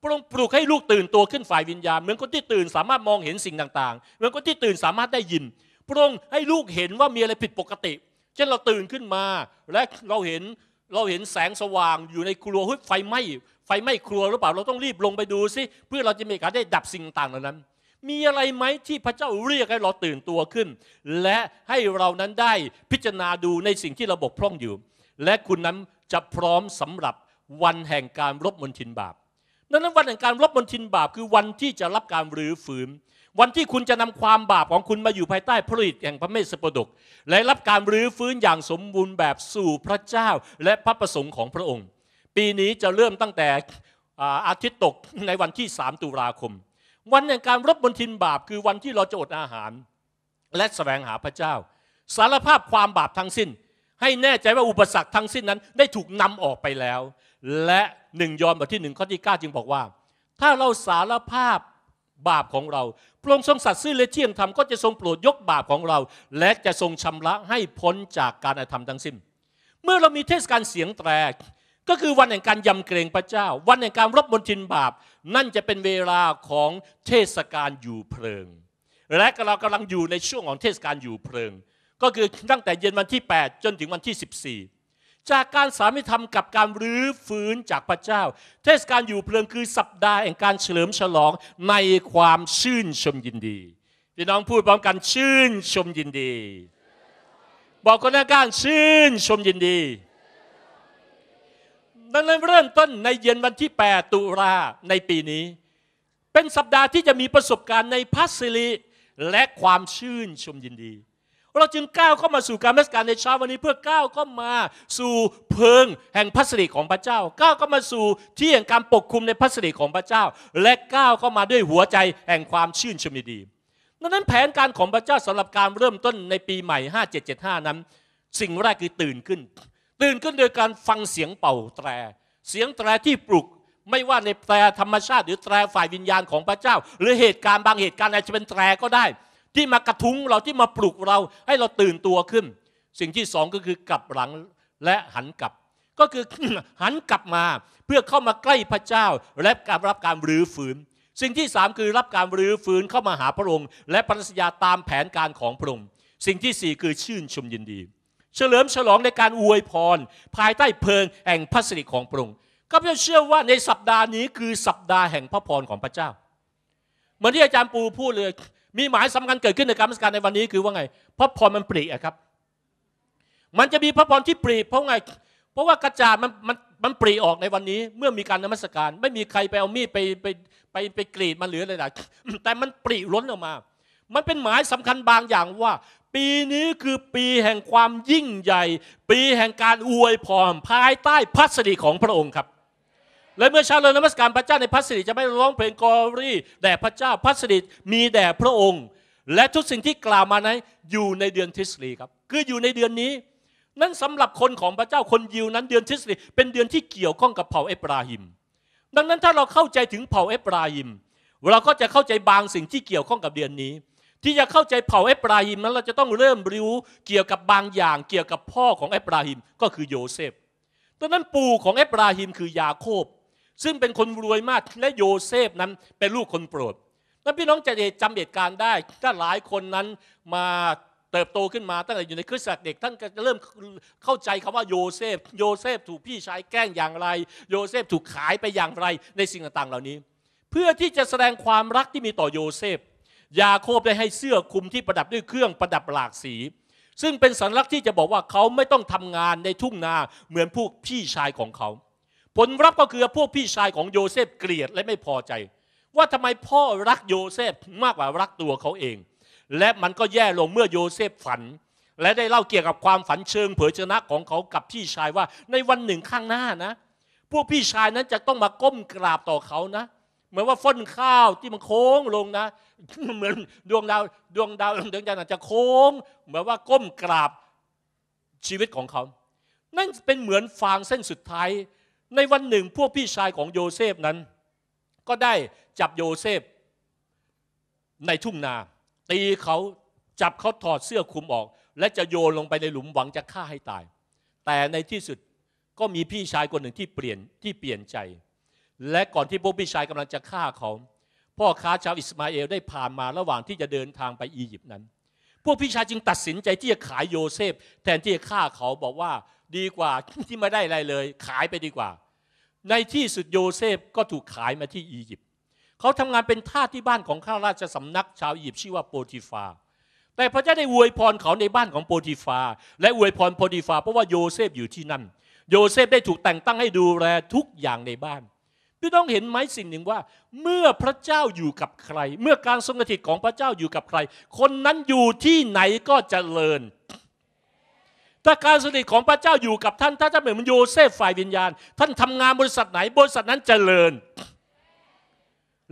ประองปลุกให้ลูกตื่นตัวขึ้นฝ่ายวิญญาณเหมือนคนที่ตื่นสามารถมองเห็นสิ่งต่างๆ เหมือนคนที่ตื่นสามารถได้ยินประองให้ลูกเห็นว่ามีอะไรผิดปกติ เช่นเราตื่นขึ้นมา และเราเห็นเราเห็นแสงสว่างอยู่ในครัวเฮ้ยไฟไหม้ไฟไหม้ครัวหรือเปล่าเราต้องรีบลงไปดูซิเพื่อเราจะมีการได้ดับสิ่งต่างเหล่านั้นมีอะไรไหมที่พระเจ้าเรียกให้เราตื่นตัวขึ้น และให้เรานั้นได้พิจารณาดูในสิ่งที่เราบกพร่องอยู่ และคุณนั้นจะพร้อมสำหรับวันแห่งการรบมนทินบาปนั้นวันแห่งการรบมนทินบาปคือวันที่จะรับการรื้อฟื้นวันที่คุณจะนำความบาปของคุณมาอยู่ภายใต้พระฤทธิ์แห่งพระเมสสปดก และรับการรื้อฟื้นอย่างสมบูรณ์แบบสู่พระเจ้า และพระประสงค์ของพระองค์ ปีนี้จะเริ่มตั้งแต่อาทิตย์ตกในวันที่3ตุลาคมวันแห่งการรบบนทินบาปคือวันที่เราจะอดอาหาร และแสวงหาพระเจ้า สารภาพความบาปทั้งสิ้น ให้แน่ใจว่าอุปสรรคทั้งสิ้นนั้น ได้ถูกนำออกไปแล้ว และหนึ่งยอมบทที่หนึ่งข้อที่เก้าจึงบอกว่า ถ้าเราสารภาพบาปของเรา พระองค์ทรงสัตย์ซื่อและเที่ยงธรรมก็จะทรงโปรดยกบาปของเรา และจะทรงชำระให้พ้นจากการอาธรรมทั้งสิ้น เมื่อเรามีเทศกาลเสียงแตรก็คือวันแห่งการยำเกรงพระเจ้า วันแห่งการรบบนทินบาป นั่นจะเป็นเวลาของเทศกาลอยู่เพลิง และเรากำลังอยู่ในช่วงของเทศกาลอยู่เพลิง ก็คือตั้งแต่เย็นวันที่ 8 จนถึงวันที่ 14 จากการสามิธรรมกับการรื้อฟื้นจากพระเจ้า เทศกาลอยู่เพลิงคือสัปดาห์แห่งการเฉลิมฉลองในความชื่นชมยินดีพี่น้องพูดพร้อมกันชื่นชมยินดี บอกคนหน้าการชื่นชมยินดีดังนั้นเริ่มต้นในเย็นวันที่8ตุลาในปีนี้ เป็นสัปดาห์ที่จะมีประสบการณ์ในพัสิริและความชื่นชมยินดี เราจึงก้าวเข้ามาสู่การมัสการในเช้าวันนี้เพื่อก้าวเข้ามาสู่เพิงแห่งพัสดริของพระเจ้าก้าวเข้ามาสู่ที่แห่งการปกคุมในพัสดริของพระเจ้าและก้าวเข้ามาด้วยหัวใจแห่งความชื่นชมยินดีดังนั้นแผนการของพระเจ้าสำหรับการเริ่มต้นในปีใหม่ 5775นั้น สิ่งแรกคือตื่นขึ้นตื่นขึ้นโดยการฟังเสียงเป่าแตรเสียงแตรที่ปลุก ไม่ว่าในแตรธรรมชาติ หรือแตรฝ่ายวิญญาณของพระเจ้า หรือเหตุการณ์บางเหตุการณ์อาจจะเป็นแตรก็ได้ ที่มากระทุ้งเราที่มาปลุกเราให้เราตื่นตัวขึ้น สิ่งที่สองก็คือกลับหลังและหันกลับ ก็คือหันกลับมาเพื่อเข้ามาใกล้พระเจ้า และการรับการรื้อฟื้น สิ่งที่สามคือรับการรื้อฟื้นเข้ามาหาพระองค์ และปรัชญาตามแผนการของพระองค์สิ่งที่สี่คือชื่นชมยินดีเฉลิมฉลองในการอวยพร ภายใต้เพลิงแห่งพระสิริของพระองค์ข้าพเจ้าเชื่อว่าในสัปดาห์นี้คือสัปดาห์แห่งพระพรของพระเจ้า เหมือนที่อาจารย์ปูพูดเลย มีหมายสำคัญเกิดขึ้นในการมัสการในวันนี้คือว่าไง พระพรมันปรีอะครับ มันจะมีพระพรที่ปรีเพราะไง เพราะว่ากระจาดมันมันมันปรีออกในวันนี้ เมื่อมีการนมัสการ ไม่มีใครไปเอามีดไปไปไปไปกรีดมันเหลืออะไรแต่มันปรีล้นออกมา มันเป็นหมายสำคัญบางอย่างว่าปีนี้คือปีแห่งความยิ่งใหญ่ปีแห่งการอวยพรภายใต้พัสดีของพระองค์ครับ และเมื่อเช้าเรานมัสการพระเจ้าในพัสดีจะไม่ร้องเพลงกอรี่แด่พระเจ้าพัสดีมีแด่พระองค์ และทุกสิ่งที่กล่าวมานั้นอยู่ในเดือนทิสลีครับคืออยู่ในเดือนนี้ นั่นสำหรับคนของพระเจ้าคนยิวนั้นเดือนทิสลี เป็นเดือนที่เกี่ยวข้องกับเผ่าเอฟราฮิม ดังนั้นถ้าเราเข้าใจถึงเผ่าเอฟราฮิมเราก็จะเข้าใจบางสิ่งที่เกี่ยวข้องกับเดือนนี้ที่จะเข้าใจเผ่าเอปราฮิมนั้นเราจะต้องเริ่มรู้เกี่ยวกับบางอย่าง เกี่ยวกับพ่อของเอปราฮิมก็คือโยเซฟ ตอนนั้นปู่ของเอปราฮิมคือยาโคบ ซึ่งเป็นคนรวยมากและโยเซฟนั้นเป็นลูกคนโปรดนั้นพี่น้องจะจำเหตุการณ์ได้ถ้าหลายคนนั้นมาเติบโตขึ้นมาตั้งแต่อยู่ในคริสตจักรเด็ก ท่านก็จะเริ่มเข้าใจคำว่าโยเซฟโยเซฟถูกพี่ชายแกล้งอย่างไร โยเซฟถูกขายไปอย่างไรในสิ่งต่างๆเหล่านี้ เพื่อที่จะแสดงความรักที่มีต่อโยเซฟยาโคบได้ให้เสื้อคลุมที่ประดับด้วยเครื่องประดับหลากสีซึ่งเป็นสัญลักษณ์ที่จะบอกว่าเขาไม่ต้องทำงานในทุ่งนาเหมือนพวกพี่ชายของเขา ผลรับก็คือ พวกพี่ชายของโยเซฟเกลียดและไม่พอใจ ว่าทำไมพ่อรักโยเซฟมากกว่ารักตัวเขาเอง และมันก็แย่ลงเมื่อโยเซฟฝัน และได้เล่าเกี่ยวกับความฝันเชิงเผยชนะของเขากับพี่ชายว่าในวันหนึ่งข้างหน้านะพวกพี่ชายนั้นจะต้องมาก้มกราบต่อเขานะเเหมือนว่าฟ้นข้าวที่มันโค้งลงนะ เหมือนดวงดาวดวงดาวดวงจันทร์อาจจะโค้ง เหมือนว่าก้มกราบชีวิตของเขา นั่นเป็นเหมือนฟางเส้นสุดท้าย ในวันหนึ่ง พวกพี่ชายของโยเซฟนั้น ก็ได้จับโยเซฟในทุ่งนา ตีเขาจับเขาถอดเสื้อคลุมออก และจะโยนลงไปในหลุมหวังจะฆ่าให้ตาย แต่ในที่สุดก็มีพี่ชายคนหนึ่งที่เปลี่ยนที่เปลี่ยนใจและก่อนที่พวกพี่ชายกำลังจะฆ่าเขาพ่อค้าชาวอิสมาเอลได้ผ่านมาระหว่างที่จะเดินทางไปอียิปต์นั้น พวกพี่ชายจึงตัดสินใจที่จะขายโยเซฟแทนที่จะฆ่าเขาบอกว่าดีกว่าที่ไม่ได้อะไรเลย ขายไปดีกว่า ในที่สุดโยเซฟก็ถูกขายมาที่อียิปต์เขาทำงานเป็นทาสที่บ้านของข้าราชสำนักชาวอียิปต์ชื่อว่าโปติฟา แต่พระเจ้าได้อวยพรเขาในบ้านของโปติฟา และอวยพรโปติฟาเพราะว่าโยเซฟอยู่ที่นั่น โยเซฟได้ถูกแต่งตั้งให้ดูแลทุกอย่างในบ้านพี่ต้องเห็นไหมสิ่งหนึ่งว่า เมื่อพระเจ้าอยู่กับใคร เมื่อการทรงสถิตของพระเจ้าอยู่กับใคร คนนั้นอยู่ที่ไหนก็จเจริญ ถ้าการสถิตของพระเจ้าอยู่กับท่าน ถ้าท่านเหมือนโยเซฟฝ่ายวิญญาณ ท่านทำงานบริษัทไหนบริษัทนั้นจเจริญ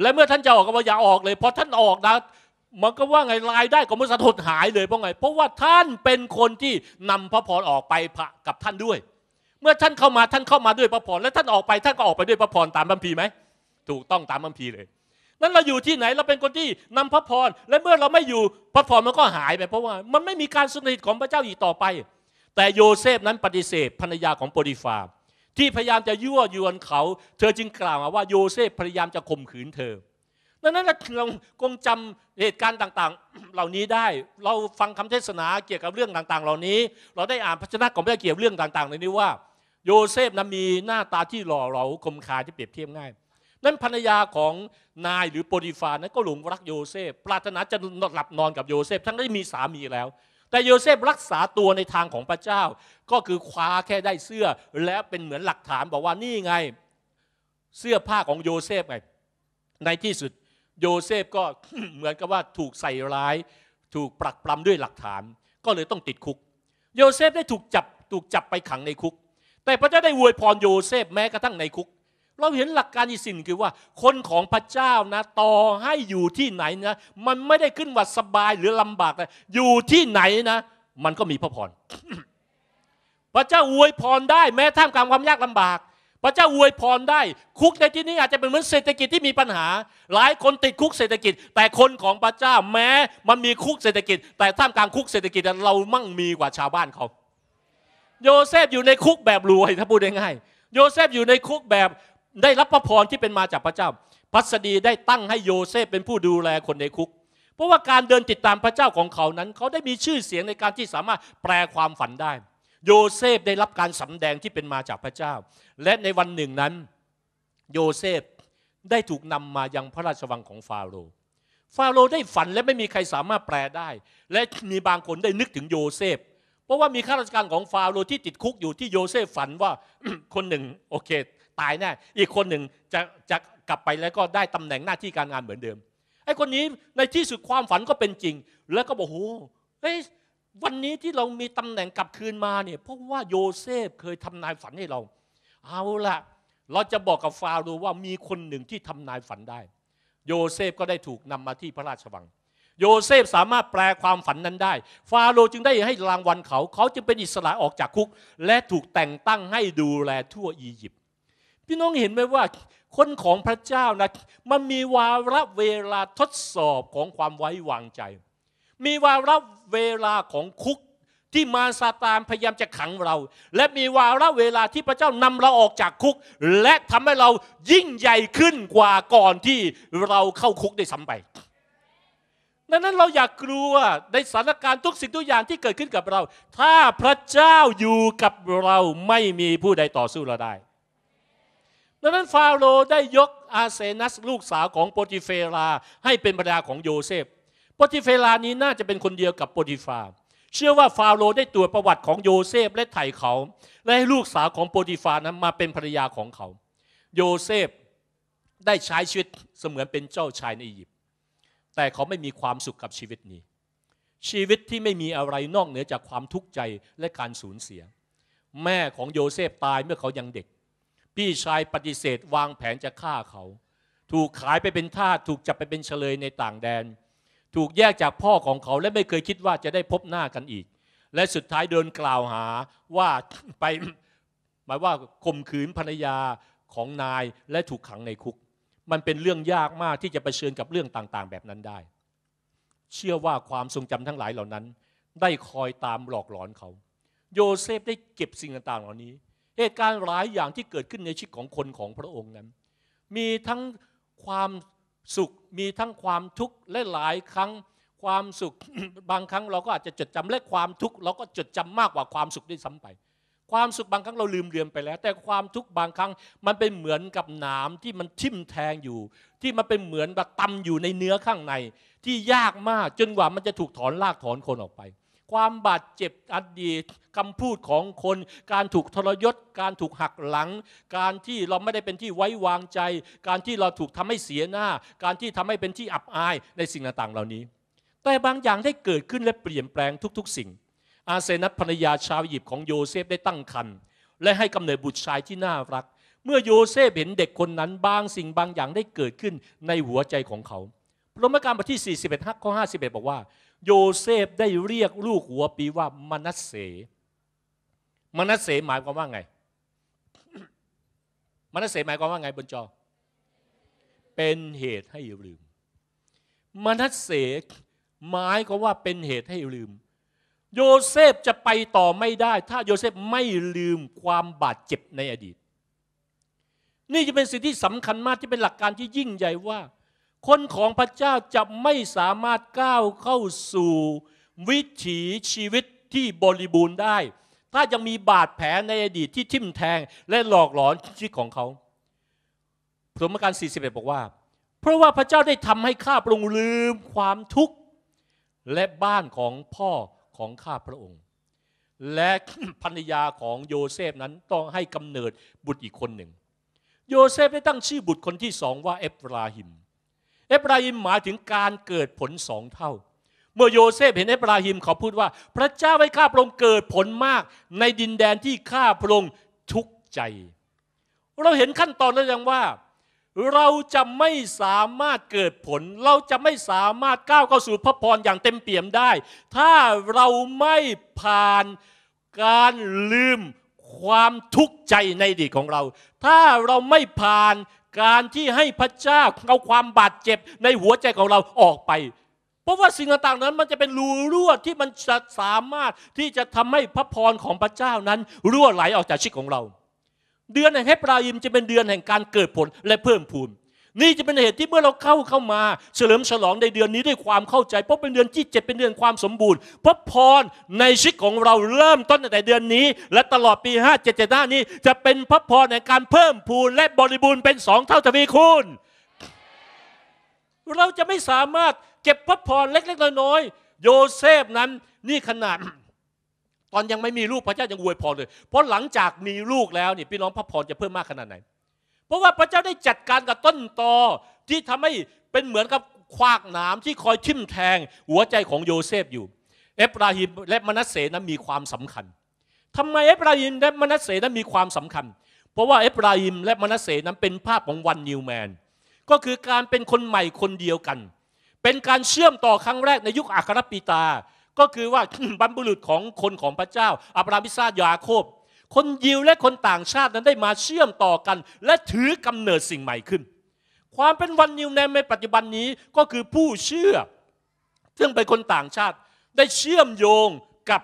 และเมื่อท่านจะออกก็ว่าอย่าออกเลยพอท่านออกนะมันก็ว่าไงรายได้ของบริษัทหดหายเลยเพราะไงเพราะว่าท่านเป็นคนที่นำพระพรออกไปกับท่านด้วยเมื่อท่านเข้ามาท่านเข้ามาด้วยพระพรและท่านออกไปท่านก็ออกไปด้วยพระพรตามบัมพีไหมถูกต้องตามบัมพีเลยนั้นเราอยู่ที่ไหนเราเป็นคนที่นำพระพรและเมื่อเราไม่อยู่พระพรมันก็หายไปเพราะว่ามันไม่มีการสนิทของพระเจ้าอีกต่อไป แต่โยเซฟนั้นปฏิเสธ ภรรยาของโปริฟา ที่พยายามจะยั่วยวนเขาเธอจึงกล่าวมาว่าโยเซฟพยายามจะข่มขืนเธอ ดังนั้นเราคงจำเหตุการณ์ต่างๆ เหล่านี้ได้เราฟังคำเทศนาเกี่ยวกับเรื่องต่างๆ เหล่านี้ เราได้อ่านพระชนะของพระเจ้าเกี่ยวเรื่องต่างๆเหล่านี้ว่าโยเซฟนะมีหน้าตาที่หล่อเหลาคมคายที่เปรียบเทียบง่ายนั้นภรรยาของนายหรือโปรดิฟานั้นก็หลงรักโยเซฟปรารถนาจะหลับนอนกับโยเซฟทั้งที่มีสามีแล้ว แต่โยเซฟรักษาตัวในทางของพระเจ้า ก็คือคว้าแค่ได้เสื้อและเป็นเหมือนหลักฐานบอกว่านี่ไงเสื้อผ้าของโยเซฟไงในที่สุด โยเซฟก็เหมือนกับว่าถูกใส่ร้าย ถูกปรักปรำด้วยหลักฐาน ก็เลยต้องติดคุก โยเซฟได้ถูกจับถูกจับไปขังในคุกแต่พระเจ้าได้อวยพรโยเซฟแม้ กระทั่งในคุก เราเห็นหลักการอีสิ่งคือว่าคนของพระเจ้านะต่อให้อยู่ที่ไหนนะมันไม่ได้ขึ้นวัดสบายหรือลำบากนะอยู่ที่ไหนนะ มันก็มีพระพรพระเจ้าอวยพรได้แม้ท่ามกลางความยากลำบาก พระเจ้าอวยพรได้ คุกในที่นี้อาจจะเป็นเหมือนเศรษฐกิจที่มีปัญหา หลายคนติดคุกเศรษฐกิจ แต่คนของพระเจ้าแม้มันมีคุกเศรษฐกิจ แต่ท่ามกลางคุกเศรษฐกิจเรามั่งมีกว่าชาวบ้านเขาโยเซฟอยู่ในคุกแบบรวยถ้าพูดง่ายๆโยเซฟอยู่ในคุกแบบได้รับพระพรที่เป็นมาจากพระเจ้า พัสดีได้ตั้งให้โยเซฟเป็นผู้ดูแลคนในคุก เพราะว่าการเดินติดตามพระเจ้าของเขานั้น เขาได้มีชื่อเสียงในการที่สามารถแปลความฝันได้ โยเซฟได้รับการสำแดงที่เป็นมาจากพระเจ้า และในวันหนึ่งนั้นโยเซฟได้ถูกนำมายังพระราชวังของฟาโรห์ฟาโรห์ได้ฝันและไม่มีใครสามารถแปลได้ และมีบางคนได้นึกถึงโยเซฟเพราะว่ามีข้าราชการของฟาโรห์ที่ติดคุกอยู่ที่โยเซฟฝันว่าคนหนึ่งโอเคตายแน่ อีกคนหนึ่งจะจะกลับไปแล้วก็ได้ตำแหน่งหน้าที่การงานเหมือนเดิมไอ้คนนี้ในที่สุดความฝันก็เป็นจริง แล้วก็บอกโอ้เอ้ยวันนี้ที่เรามีตำแหน่งกลับคืนมาเนี่ยเพราะว่าโยเซฟเคยทำนายฝันให้เราเอาละเราจะบอกกับฟาโรห์ว่ามีคนหนึ่งที่ทำนายฝันได้ โยเซฟก็ได้ถูกนำมาที่พระราชวังโยเซฟสามารถแปลความฝันนั้นได้ ฟาโรห์จึงได้ให้รางวัลเขา เขาจึงเป็นอิสระออกจากคุก และถูกแต่งตั้งให้ดูแลทั่วอียิปต์พี่น้องเห็นไหมว่าคนของพระเจ้านะมันมีวาระเวลาทดสอบของความไว้วางใจ มีวาระเวลาของคุกที่มารซาตานพยายามจะขังเรา และมีวาระเวลาที่พระเจ้านำเราออกจากคุก และทำให้เรายิ่งใหญ่ขึ้นกว่าก่อนที่เราเข้าคุกได้ซ้ำไปดังนั้นเราอย่ากลัวในสถานการณ์ทุกสิ่งทุกอย่างที่เกิดขึ้นกับเรา ถ้าพระเจ้าอยู่กับเราไม่มีผู้ใดต่อสู้เราได้ดังนั้นฟาโรห์ได้ยกอาเซนัสลูกสาวของโปติเฟราให้เป็นภรรยาของโยเซฟโปติเฟลานี้น่าจะเป็นคนเดียวกับโปติฟา เชื่อว่าฟาโรห์ได้ตรวจประวัติของโยเซฟ และไถ่เขา และให้ลูกสาวของโปติฟานั้นมาเป็นภรรยาของเขา โยเซฟ ได้ใช้ชีวิตเสมือนเป็นเจ้าชายในอียิปต์แต่เขาไม่มีความสุขกับชีวิตนี้ ชีวิตที่ไม่มีอะไรนอกเหนือจากความทุกข์ใจและการสูญเสียแม่ของโยเซฟตายเมื่อเขายังเด็กพี่ชายปฏิเสธวางแผนจะฆ่าเขา ถูกขายไปเป็นทาสถูกจับไปเป็นเฉลยในต่างแดน ถูกแยกจากพ่อของเขาและไม่เคยคิดว่าจะได้พบหน้ากันอีก และสุดท้ายเดินกล่าวหาว่าไปหมายว่าข่มขืนภรรยาของนายและถูกขังในคุกมันเป็นเรื่องยากมากที่จะไปเชิญกับเรื่องต่างๆแบบนั้นได้ เชื่อว่าความทรงจำทั้งหลายเหล่านั้น ได้คอยตามหลอกหลอนเขา โยเซฟได้เก็บสิ่งต่างๆเหล่านี้ เหตุการณ์หลายอย่างที่เกิดขึ้นในชีวิตของคนของพระองค์นั้น มีทั้งความสุข มีทั้งความทุกข์และหลายครั้งความสุขบางครั้งเราก็อาจจะจดจำและความทุกข์เราก็จดจำมากกว่าความสุขได้ซ้าไปความสุขบางครั้งเราลืมเลือนไปแล้ว แต่ความทุกข์บางครั้งมันเป็นเหมือนกับหนามที่มันทิ่มแทงอยู่ ที่มันเป็นเหมือนกับตำอยู่ในเนื้อข้างใน ที่ยากมากจนกว่ามันจะถูกถอนลากถอนคนออกไป ความบาดเจ็บอดีตคำพูดของคน การถูกทรยศการถูกหักหลัง การที่เราไม่ได้เป็นที่ไว้วางใจ การที่เราถูกทำให้เสียหน้า การที่ทำให้เป็นที่อับอายในสิ่งต่างๆเหล่านี้ แต่บางอย่างได้เกิดขึ้นและเปลี่ยนแปลงทุกๆ สิ่งอาเซนัตภรรยาชาวยิปของโยเซฟได้ตั้งครรภ์และให้กำเนิดบุตรชายที่น่ารัก เมื่อโยเซฟเห็นเด็กคนนั้นบางสิ่งบางอย่างได้เกิดขึ้นในหัวใจของเขาพระมการบทที่ 41 ข้อ 51 บอกว่า โยเซฟได้เรียกลูกหัวปีว่ามนัสเส มนัสเสหมายความว่าไงมนัสเสหมายความว่าไงบนจอ เป็นเหตุให้ลืมมนัสเสหมายความว่าเป็นเหตุให้ลืมโยเซฟจะไปต่อไม่ได้ ถ้าโยเซฟไม่ลืมความบาดเจ็บในอดีต นี่จะเป็นสิ่งที่สำคัญมากที่เป็นหลักการที่ยิ่งใหญ่ว่า คนของพระเจ้าจะไม่สามารถก้าวเข้าสู่วิถีชีวิตที่บริบูรณ์ได้ ถ้ายังมีบาดแผลในอดีตที่ทิ่มแทงและหลอกหลอนชีวิตของเขาพระมการ41บอกว่า เพราะว่าพระเจ้าได้ทำให้ข้าประงลืมความทุกข์และบ้านของพ่อของข้าพระองค์ และภรรยาของโยเซฟนั้นต้องให้กำเนิดบุตรอีกคนหนึ่ง โยเซฟได้ตั้งชื่อบุตรคนที่สองว่าเอฟราฮิม เอฟราฮิมหมายถึงการเกิดผลสองเท่า เมื่อโยเซฟเห็นเอฟราฮิมเขาพูดว่า พระเจ้าให้ข้าพระองค์เกิดผลมากในดินแดนที่ข้าพระองค์ทุกข์ใจ เราเห็นขั้นตอนแล้วยังว่าเราจะไม่สามารถเกิดผล เราจะไม่สามารถก้าวเข้าสู่พระพรอย่างเต็มเปี่ยมได้ ถ้าเราไม่ผ่านการลืมความทุกข์ใจในอดีตของเรา ถ้าเราไม่ผ่านการที่ให้พระเจ้าเอาความบาดเจ็บในหัวใจของเราออกไป เพราะว่าสิ่งต่างๆนั้นมันจะเป็นรูรั่วที่มันจะสามารถที่จะทำให้พระพรของพระเจ้านั้นรั่วไหลออกจากชีวิตของเราเดือนแห่งเฮปรายิมจะเป็นเดือนแห่งการเกิดผลและเพิ่มพูน นี่จะเป็นเหตุที่เมื่อเราเข้าเข้ามาเฉลิมฉลองในเดือนนี้ด้วยความเข้าใจเพราะเป็นเดือนที่เจ็ดเป็นเดือนความสมบูรณ์พระพรในชีวิตของเราเริ่มต้นในแต่เดือนนี้ และตลอดปีห้าเจ็ดเจ็ดหน้านี้ จะเป็นพระพรในการเพิ่มพูนและบริบูรณ์เป็นสองเท่าทวีคูณ เราจะไม่สามารถเก็บพระพรเล็กๆน้อยๆโยเซฟนั้นนี่ขนาดตอนยังไม่มีลูกพระเจ้ายังอวยพรเลยเพราะหลังจากมีลูกแล้วนี่พี่น้องพระพรจะเพิ่มมากขนาดไหน เพราะว่าพระเจ้าได้จัดการกับต้นตอ ที่ทำให้เป็นเหมือนกับควากหนามที่คอยทิ่มแทงหัวใจของโยเซฟอยู่ เอฟราฮิมและมนัสเสนั้นมีความสำคัญ ทำไมเอฟราฮิมและมนัสเสนั้นมีความสำคัญเพราะว่าเอฟราฮิมและมนัสเสนั้นเป็นภาพของวันนิวแมนก็คือการเป็นคนใหม่คนเดียวกัน เป็นการเชื่อมต่อครั้งแรกในยุคอัครปีตาก็คือว่า บรรพบุรุษของคนของพระเจ้าอับราฮัมิซายาโคบ คนยิวและคนต่างชาตินั้นได้มาเชื่อมต่อกัน และถือกำเนิดสิ่งใหม่ขึ้น ความเป็นวันนิวในในปัจจุบันนี้ก็คือผู้เชื่อ ซึ่งเป็นคนต่างชาติได้เชื่อมโยงกับ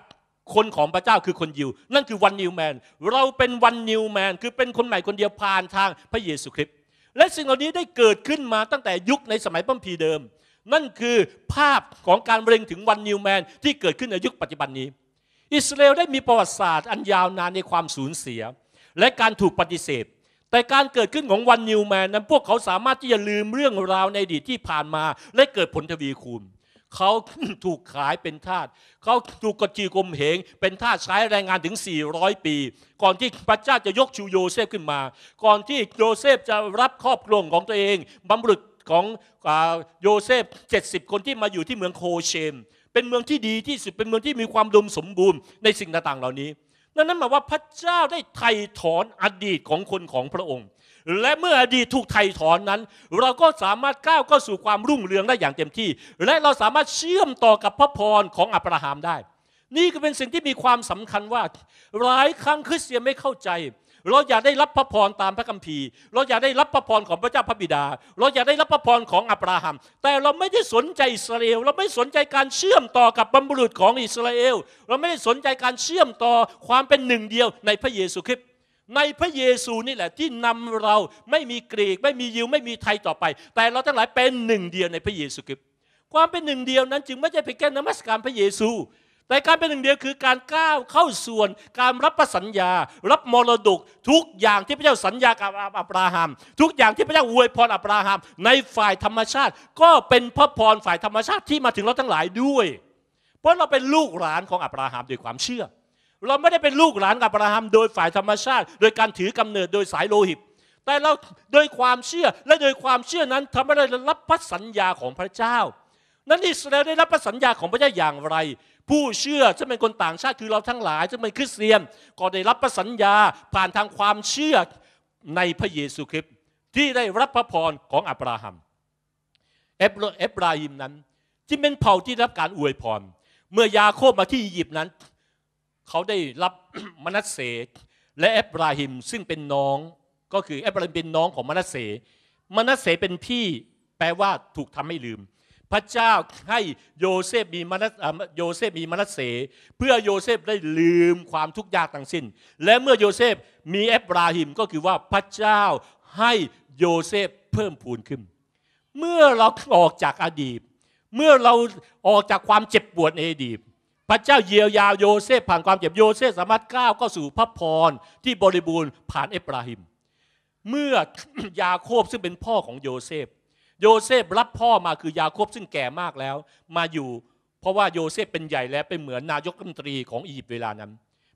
คนของพระเจ้าคือคนยิวนั่นคือวันนิวแมนเราเป็นวันนิวแมนคือเป็นคนใหม่คนเดียวผ่านทางพระเยซูคริสต์และสิ่งเหล่านี้ได้เกิดขึ้นมาตั้งแต่ยุคในสมัยพัมพีเดิมนั่นคือภาพของการเร็งถึงวันนิวแมนที่เกิดขึ้นในยุคปัจจุบันนี้ อิสราเอลได้มีประวัติศาสตร์อันยาวนานในความสูญเสีย และการถูกปฏิเสธ แต่การเกิดขึ้นของวันนิวแมนนั้นพวกเขาสามารถที่จะลืมเรื่องราวในอดีตที่ผ่านมาและเกิดผลทวีคูณ เขาถูกขายเป็นทาส เขาถูกกดขี่กลมเหงเป็นทาสใช้แรงงานถึง 400 ปี ก่อนที่พระเจ้าจะยกชูโยเซฟขึ้นมา ก่อนที่โยเซฟจะรับครอบครัวของตัวเองบำรุดของโยเซฟ70 คนที่มาอยู่ที่เมืองโคเชม เป็นเมืองที่ดีที่สุดเป็นเมืองที่มีความดมสมบูรณ์ ในสิ่งต่างๆเหล่านี้นั่นนันหมายว่าพระเจ้าได้ไถ่ถอนอดีตของคนของพระองค์ และเมื่ออดีตถูกไถ่ถอนนั้น เราก็สามารถก้าวเข้าสู่ความรุ่งเรืองได้อย่างเต็มที่ และเราสามารถเชื่อมต่อกับพระพรของอับราฮัมได้ นี่ก็เป็นสิ่งที่มีความสำคัญว่า หลายครั้งคริสเตียนไม่เข้าใจเราอยากได้รับพระพรตามพระคัมภีร์เราอยากได้รับพระพรของพระเจ้าพระบิดา เราอยากได้รับพระพรของอับราฮัมแต่เราไม่ได้สนใจอิสราเอลเราไม่สนใจการเชื่อมต่อกับบรรพบุรุษของอิสราเอลเราไม่ได้สนใจการเชื่อมต่อความเป็นหนึ่ง เดียวในพระเยซูคริสต์ในพระเยซูนี่แหละที่นำเราไม่มีกรีกไม่มียิวไม่มีไทยต่อไป แต่เราทั้งหลายเป็นหนึ่งเดียวในพระเยซูคริสต์ความเป็นหนึ่งเดียวนั้นจึงไม่ใช่เพียงแค่นมัสการพระเยซูแต่การเป็นหนึ่งเดียวคือการก้าวเข้าส่วนการรับประสัญญารับมรดก ทุกอย่างที่พระเจ้าสัญญากับอับราฮัมทุกอย่างที่พระเจ้าอวยพรอับราฮัมในฝ่ายธรรมชาติ ก็เป็นพระพรฝ่ายธรรมชาติที่มาถึงเราทั้งหลายด้วย เพราะเราเป็นลูกหลานของอับราฮัมด้วยความเชื่อ เราไม่ได้เป็นลูกหลานอับราฮัมโดยฝ่ายธรรมชาติ โดยการถือกำเนิดโดยสายโลหิตแต่เราโดยความเชื่อและโดยความเชื่อนั้นทำให้เรารับพระสัญญาของพระเจ้า นั้นอิสราเอลได้รับพระสัญญาของพระเจ้าอย่างไรผู้เชื่อซึ่งเป็นคนต่างชาติคือเราทั้งหลายซึ่งเป็นคริสเตียน ก็ได้รับพระสัญญาผ่านทางความเชื่อในพระเยซูคริสต์ที่ได้รับพระพรของอับราฮัมเอฟราฮิมนั้นจึงเป็นเผ่าที่รับการอวยพร เมื่อยาโคบมาที่อียิปต์นั้น เขาได้รับมนัสเสและเอฟราฮิมซึ่งเป็นน้อง ก็คือเอฟราฮิมเป็นน้องของมนัสเส มนัสเสเป็นพี่แปลว่าถูกทำให้ลืมพระเจ้าให้โยเซฟมีมนัสโยเซฟมีมนัสเส เพื่อโยเซฟได้ลืมความทุกข์ยากต่างสิ้น และเมื่อโยเซฟมีเอบราฮิมก็คือว่าพระเจ้าให้โยเซฟเพิ่มพูนขึ้น เมื่อเราออกจากอดีต เมื่อเราออกจากความเจ็บปวดในอดีต พระเจ้าเยียวยาโยเซฟผ่านความเจ็บโยเซฟสามารถก้าวเข้าสู่พระพรที่บริบูรณ์ผ่านเอบราฮิม เมื่อยาโคบซึ่งเป็นพ่อของโยเซฟโยเซฟรับพ่อมาคือยาโคบซึ่งแก่มากแล้วมาอยู่ เพราะว่าโยเซฟเป็นใหญ่แล้วเป็นเหมือนนายกรัฐมนตรีของอียิปต์เวลานั้น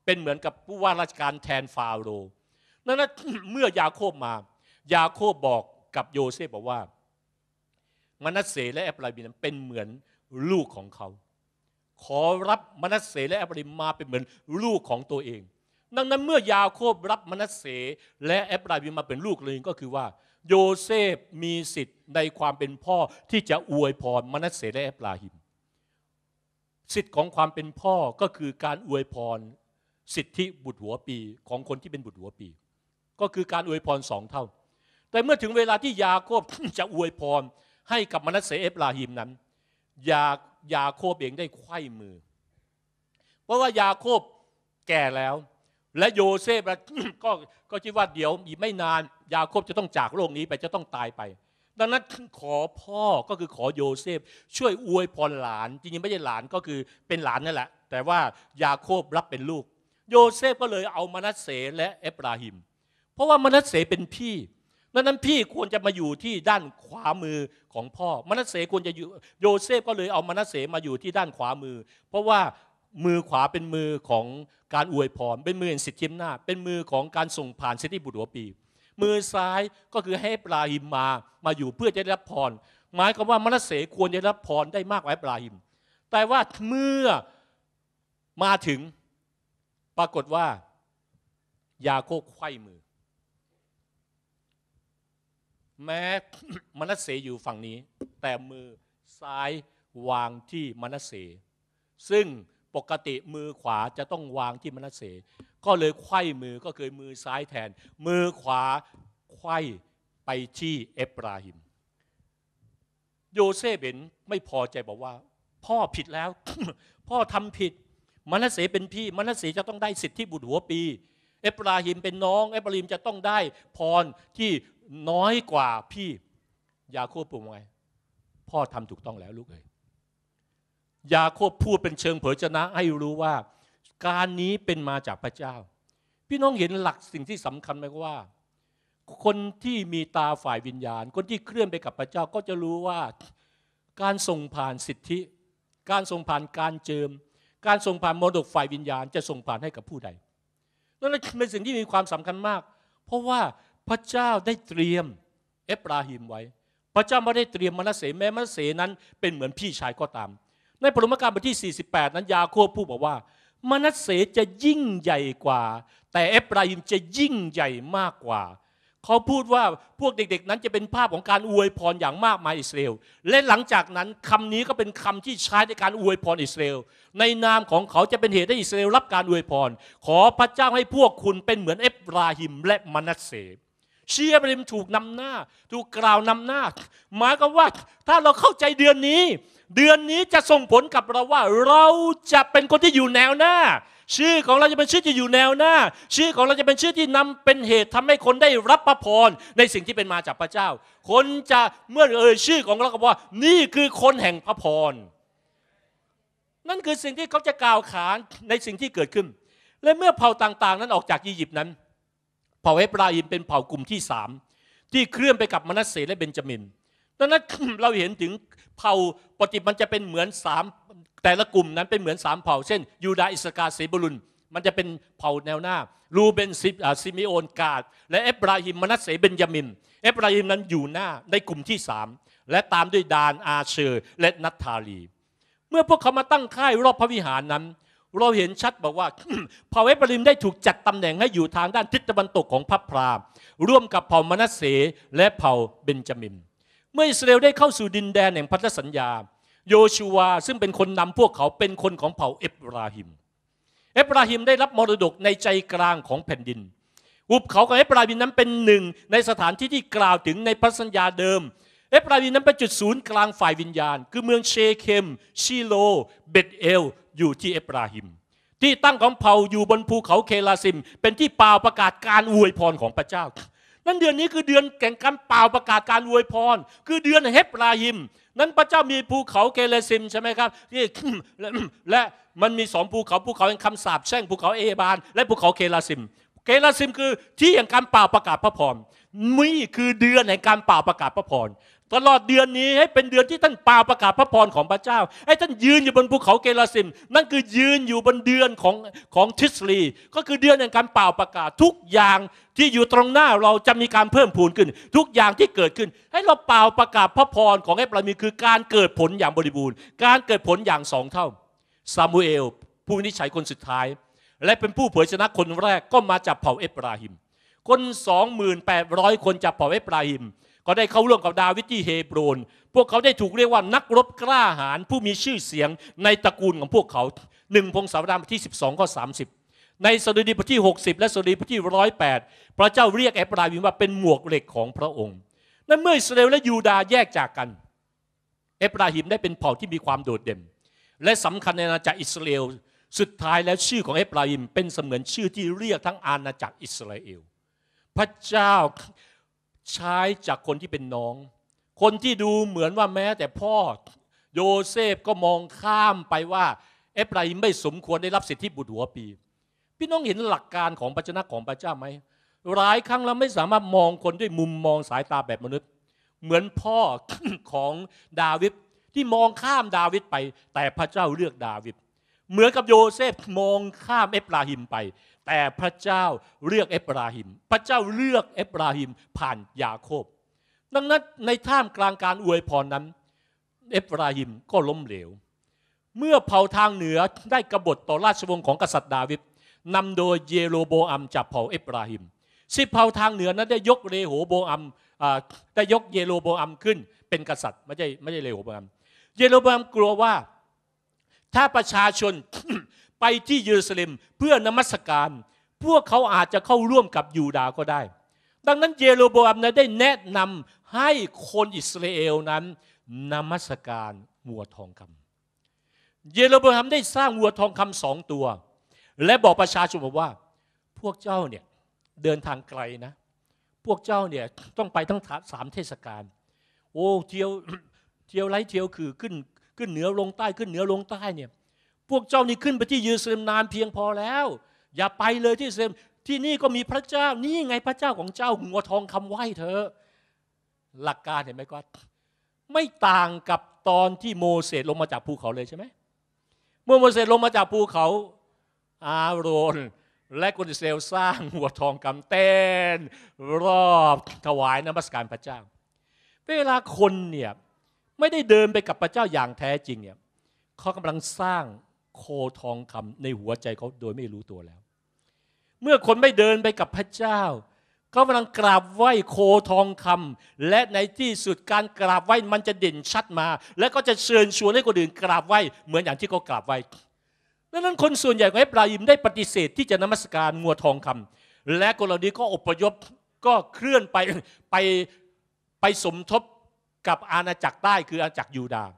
เป็นเหมือนกับผู้ว่าราชการแทนฟาโรห์นั้นเมื่อยาโคบมา ยาโคบบอกกับโยเซฟบอกว่า มนัสเสและแอปราบินเป็นเหมือนลูกของเขา ขอรับมนัสเสและแอปราบินมาเป็นเหมือนลูกของตัวเอง ดังนั้นเมื่อยาโคบรับมนัสเสและแอปราบินมาเป็นลูกเลยก็คือว่าโยเซฟมีสิทธิ์ในความเป็นพ่อที่จะอวยพรมนัสเสและเอฟราหิมสิทธิ์ของความเป็นพ่อก็คือการอวยพรสิทธิบุตรหัวปีของคนที่เป็นบุตรหัวปี ก็คือการอวยพรสองเท่า แต่เมื่อถึงเวลาที่ยาโคบจะอวยพรให้กับมนัสเสเอฟราหิมนั้นยายาโคบเองได้ไขว้มือ เพราะว่ายาโคบแก่แล้วและโยเซฟก็ก็คิดว่าเดี๋ยวอีกไม่นาน ยาโคบจะต้องจากโลกนี้ไปจะต้องตายไป ดังนั้นขอพ่อก็คือขอโยเซฟช่วยอวยพรหลานจริงๆไม่ใช่หลานก็คือเป็นหลานนั่นแหละ แต่ว่ายาโคบรับเป็นลูก โยเซฟก็เลยเอามานัสเสและเอบราฮิม เพราะว่ามานัสเสเป็นพี่ดังนั้นพี่ควรจะมาอยู่ที่ด้านขวามือของพ่อมานัสเสควรจะอยู่ โยเซฟก็เลยเอามานัสเสมาอยู่ที่ด้านขวามือ เพราะว่ามือขวาเป็นมือของการอวยพร เป็นมือแห่งสิทธิอำนาจเป็นมือของการส่งผ่านสิทธิบุตรวปี มือซ้ายก็คือให้ปราหิมมามาอยู่เพื่อจะได้รับพรหมายความว่ามนัสเสควรจะรับพรได้มากกว่าปราหิมแต่ว่าเมื่อมาถึงปรากฏว่ายาโคไข้มือ แม้มนัสเสอยู่ฝั่งนี้ แต่มือซ้ายวางที่มนัสเส ซึ่งปกติมือขวาจะต้องวางที่มนัสเส ก็เลยไขว้มือก็คือมือซ้ายแทน มือขวาไขว้ไปที่เอบราฮิม โยเซฟเห็นไม่พอใจบอกว่า พ่อผิดแล้ว พ่อทำผิดมนัสเสเป็นพี่ มนัสเสจะต้องได้สิทธิบุตรหัวปี เอบราฮิมเป็นน้องเอบราฮิมจะต้องได้พรที่น้อยกว่าพี่ยาโคบปุ่มไงพ่อทำถูกต้องแล้วลูกเอ๋ยยาโคบพูดเป็นเชิงเผยชนะ ให้รู้ว่า การนี้เป็นมาจากพระเจ้า พี่น้องเห็นหลักสิ่งที่สำคัญไหมว่า คนที่มีตาฝ่ายวิญญาณ คนที่เคลื่อนไปกับพระเจ้าก็จะรู้ว่าการส่งผ่านสิทธิ การส่งผ่านการเจิม การส่งผ่านมรดกฝ่ายวิญญาณ จะส่งผ่านให้กับผู้ใดนั่นเป็นสิ่งที่มีความสำคัญมาก เพราะว่าพระเจ้าได้เตรียมเอบราฮิมไว้พระเจ้าไม่ได้เตรียมมนัสเสแม้มนัสเสนั้นเป็นเหมือนพี่ชายก็ตามในปรมการบทที่ 48 นั้นยาโคบพูดบอกว่า มนัสเสจะยิ่งใหญ่กว่า แต่เอฟราอิมจะยิ่งใหญ่มากกว่าเขาพูดว่าพวกเด็ก ๆ นั้นจะเป็นภาพของการอวยพรอย่างมากมายอิสราเอลและหลังจากนั้นคำนี้ก็เป็นคำที่ใช้ในการอวยพรอิสราเอลในนามของเขาจะเป็นเหตุให้อิสราเอลรับการอวยพรขอพระเจ้าให้พวกคุณเป็นเหมือนเอฟราฮิมและมนัสเสเชียบริมถูกนำหน้าถูกกล่าวนำหน้าหมายก็ว่า ถ้าเราเข้าใจเดือนนี้เดือนนี้จะส่งผลกับเราว่าเราจะเป็นคนที่อยู่แนวหน้า ชื่อของเราจะเป็นชื่อที่อยู่แนวหน้า ชื่อของเราจะเป็นชื่อที่นำเป็นเหตุ ทำให้คนได้รับพระพรในสิ่งที่เป็นมาจากพระเจ้า คนจะเมื่อเอ่ยชื่อของเราก็ว่า นี่คือคนแห่งพระพรนั่นคือสิ่งที่เขาจะกล่าวขานในสิ่งที่เกิดขึ้น และเมื่อเผ่าต่างๆ นั้นออกจากอียิปต์นั้น เผ่าเอฟราอิมเป็นเผ่ากลุ่มที่สามที่เคลื่อนไปกับมนัสเสและเบนจามินดังนั้นเราเห็นถึงเผ่าปฏิมันจะเป็นเหมือนสามแต่ละกลุ่มนั้นเป็นเหมือนสามเผ่าเช่นยูดาอิสกาเซบลุนมันจะเป็นเผ่าแนวหน้ารูเบนซิซิมิโอนกาดและเอฟราฮิมมนัสเสเบนยามินเอฟราฮิมนั้นอยู่หน้าในกลุ่มที่สามและตามด้วยดานอาเชอร์และนัทธาลี เมื่อพวกเขามาตั้งค่ายรอบพระวิหารนั้น เราเห็นชัดบอกว่า เผ่าเอฟราฮิมได้ถูกจัดตำแหน่งให้อยู่ทางด้านทิศตะวันตกของพระพราร่วมกับเผ่ามนัสเสและเผ่าเบนจามินมื่ออิสราเอลได้เข้าสู่ดินแดนแห่งพันธสัญญาโยชูวาซึ่งเป็นคนนำพวกเขาเป็นคนของเผ่าเอฟราฮิม เอฟราฮิมได้รับมรดกในใจกลางของแผ่นดินอุบเขาของเอฟราฮิมนั้นเป็นหนึ่งในสถานที่ที่กล่าวถึงในพันธสัญญาเดิม เอฟราฮิมนั้นเป็นจุดศูนย์กลางฝ่ายวิญญาณ คือเมืองเชเคมชิโล เบตเอล อยู่ที่เอฟราฮิม ที่ตั้งของเผ่าอยู่บนภูเขาเคลาซิม เป็นที่เป่าประกาศการอวยพรของพระเจ้านั้นเดือนนี้คือเดือนแก่งการเป่าประกาศการอวยพรคือเดือนเฮปราฮิม นั้นพระเจ้ามีภูเขาเกเรซิมใช่ไหมครับที่และมันมีสองภูเขาภูเขาแห่งคำสาปแช่งภูเขาเอบาน และภูเขาเกลาซิมเกลาซิมคือที่แห่งการเป่าประกาศพระพรนี่คือเดือนแห่งการเป่าประกาศพระพรตลอดเดือนนี้ให้เป็นเดือนที่ท่านป่าประกาศพระพรของพระเจ้าให้ท่านยืนอยู่บนภูเขาเกลาสิมนั่นคือยืนอยู่บนเดือนของของทิสลี ก็คือเดือนแห่งการเป่าประกาศทุกอย่างที่อยู่ตรงหน้าเราจะมีการเพิ่มพูนขึ้น ทุกอย่างที่เกิดขึ้น ให้เราเป่าประกาศพระพรของเอฟรามีคือ การเกิดผลอย่างบริบูรณ์ การเกิดผลอย่างสองเท่าซามูเอลผู้นิชัยคนสุดท้าย และเป็นผู้เผยชนะคนแรกก็มาจากเผ่าเอปราฮิมคนสองหมื่นแปดร้อยคนจากเผ่าเอปราฮิมก็ได้เข้าร่วมกับดาวิดที่เฮบรน พวกเขาได้ถูกเรียกว่านักรบกล้าหาญผู้มีชื่อเสียงในตระกูลของพวกเขาหนึ่งพงศาวดารที่ 12ข้อ30 ในสดุดีบทที่ 60 และสดุดีบทที่ 108 พระเจ้าเรียกแอบราวิมว่าเป็นหมวกเหล็กของพระองค์ และเมื่ออิสราเอลและยูดาแยกจากกัน เอบราฮิมได้เป็นเผ่าที่มีความโดดเด่น และสำคัญในอาณาจักรอิสราเอลสุดท้ายแล้วชื่อของเอบราฮิม เป็นเสมือนชื่อที่เรียกทั้งอาณาจักรอิสราเอล พระเจ้าใช้จากคนที่เป็นน้อง คนที่ดูเหมือนว่าแม้แต่พ่อโยเซฟก็มองข้ามไปว่า เอฟไราฮิมไม่สมควรได้รับสิทธิบุตรหัวปี พี่น้องเห็นหลักการของพระชนะของพระเจ้าไหมหลายครั้งเราไม่สามารถมองคนด้วยมุมมองสายตาแบบมนุษย์ เหมือนพ่อของดาวิดที่มองข้ามดาวิดไป แต่พระเจ้าเลือกดาวิดเหมือนกับโยเซฟมองข้ามเอฟราฮิมไปแต่พระเจ้าเลือกเอบราฮิม พระเจ้าเลือกเอบราฮิมผ่านยาโคบ ดังนั้นในท่ามกลางการอวยพรนั้น เอบราฮิมก็ล้มเหลว เมื่อเผ่าทางเหนือได้กบฏต่อราชวงศ์ของกษัตริย์ดาวิดนำโดยเยโรโบอัมจากเผ่าเอบราฮิมสิเผ่าทางเหนือนั้นได้ยกเรโหโบอัมได้ยกเยโรโบอัมขึ้นเป็นกษัตริย์ไม่ใช่ไม่ใช่เรโหโบอัม เยโรโบอัมกลัวว่า ถ้าประชาชนไปที่เยรูซาเล็มเพื่อนมัสการ พวกเขาอาจจะเข้าร่วมกับยูดาก็ได้ ดังนั้นเยโรโบอัมนะได้แนะนำให้คนอิสราเอลนั้น นมัสการวัวทองคำ เยโรโบอัมได้สร้างวัวทองคำสองตัว และบอกประชาชนบอกว่า พวกเจ้าเนี่ย เดินทางไกลนะ พวกเจ้าเนี่ยต้องไปทั้งสามเทศกาล โอ้เที่ยว เที่ยวไรเที่ยวคือขึ้นขึ้นเหนือลงใต้ขึ้นเหนือลงใต้เนี่ยพวกเจ้านี่ขึ้นไปที่เยรูซาเล็มนานเพียงพอแล้ว อย่าไปเลยที่เยรูซาเล็มที่นี่ก็มีพระเจ้านี่ไงพระเจ้าของเจ้าหัวทองคำไหว้เธอหลักการเห็นไหมก็ไม่ต่างกับตอนที่โมเสสลงมาจากภูเขาเลยใช่ไหมเมื่อโมเสสลงมาจากภูเขา อาโรนและกุนเซลสร้าง หัวทองคำเต้นรอบถวายนมัสการพระเจ้า เวลาคนเนี่ยไม่ได้เดินไปกับพระเจ้าอย่างแท้จริงเนี่ยเขากำลังสร้างโคทองคำในหัวใจเขาโดยไม่รู้ตัวแล้ว เมื่อคนไม่เดินไปกับพระเจ้า เขากำลังกราบไหว้โคทองคำ และในที่สุดการกราบไหว้มันจะเด่นชัดมา และก็จะเชิญชวนให้คนอื่นกราบไหว้เหมือนอย่างที่เขากราบไหว้ดังนั้นคนส่วนใหญ่ของเอบราฮิมได้ปฏิเสธที่จะนมัสการงัวทองคำ และคนเหล่านี้ก็อพยพก็เคลื่อนไปไปไปสมทบกับอาณาจักรใต้คืออาณาจักรยูดาห์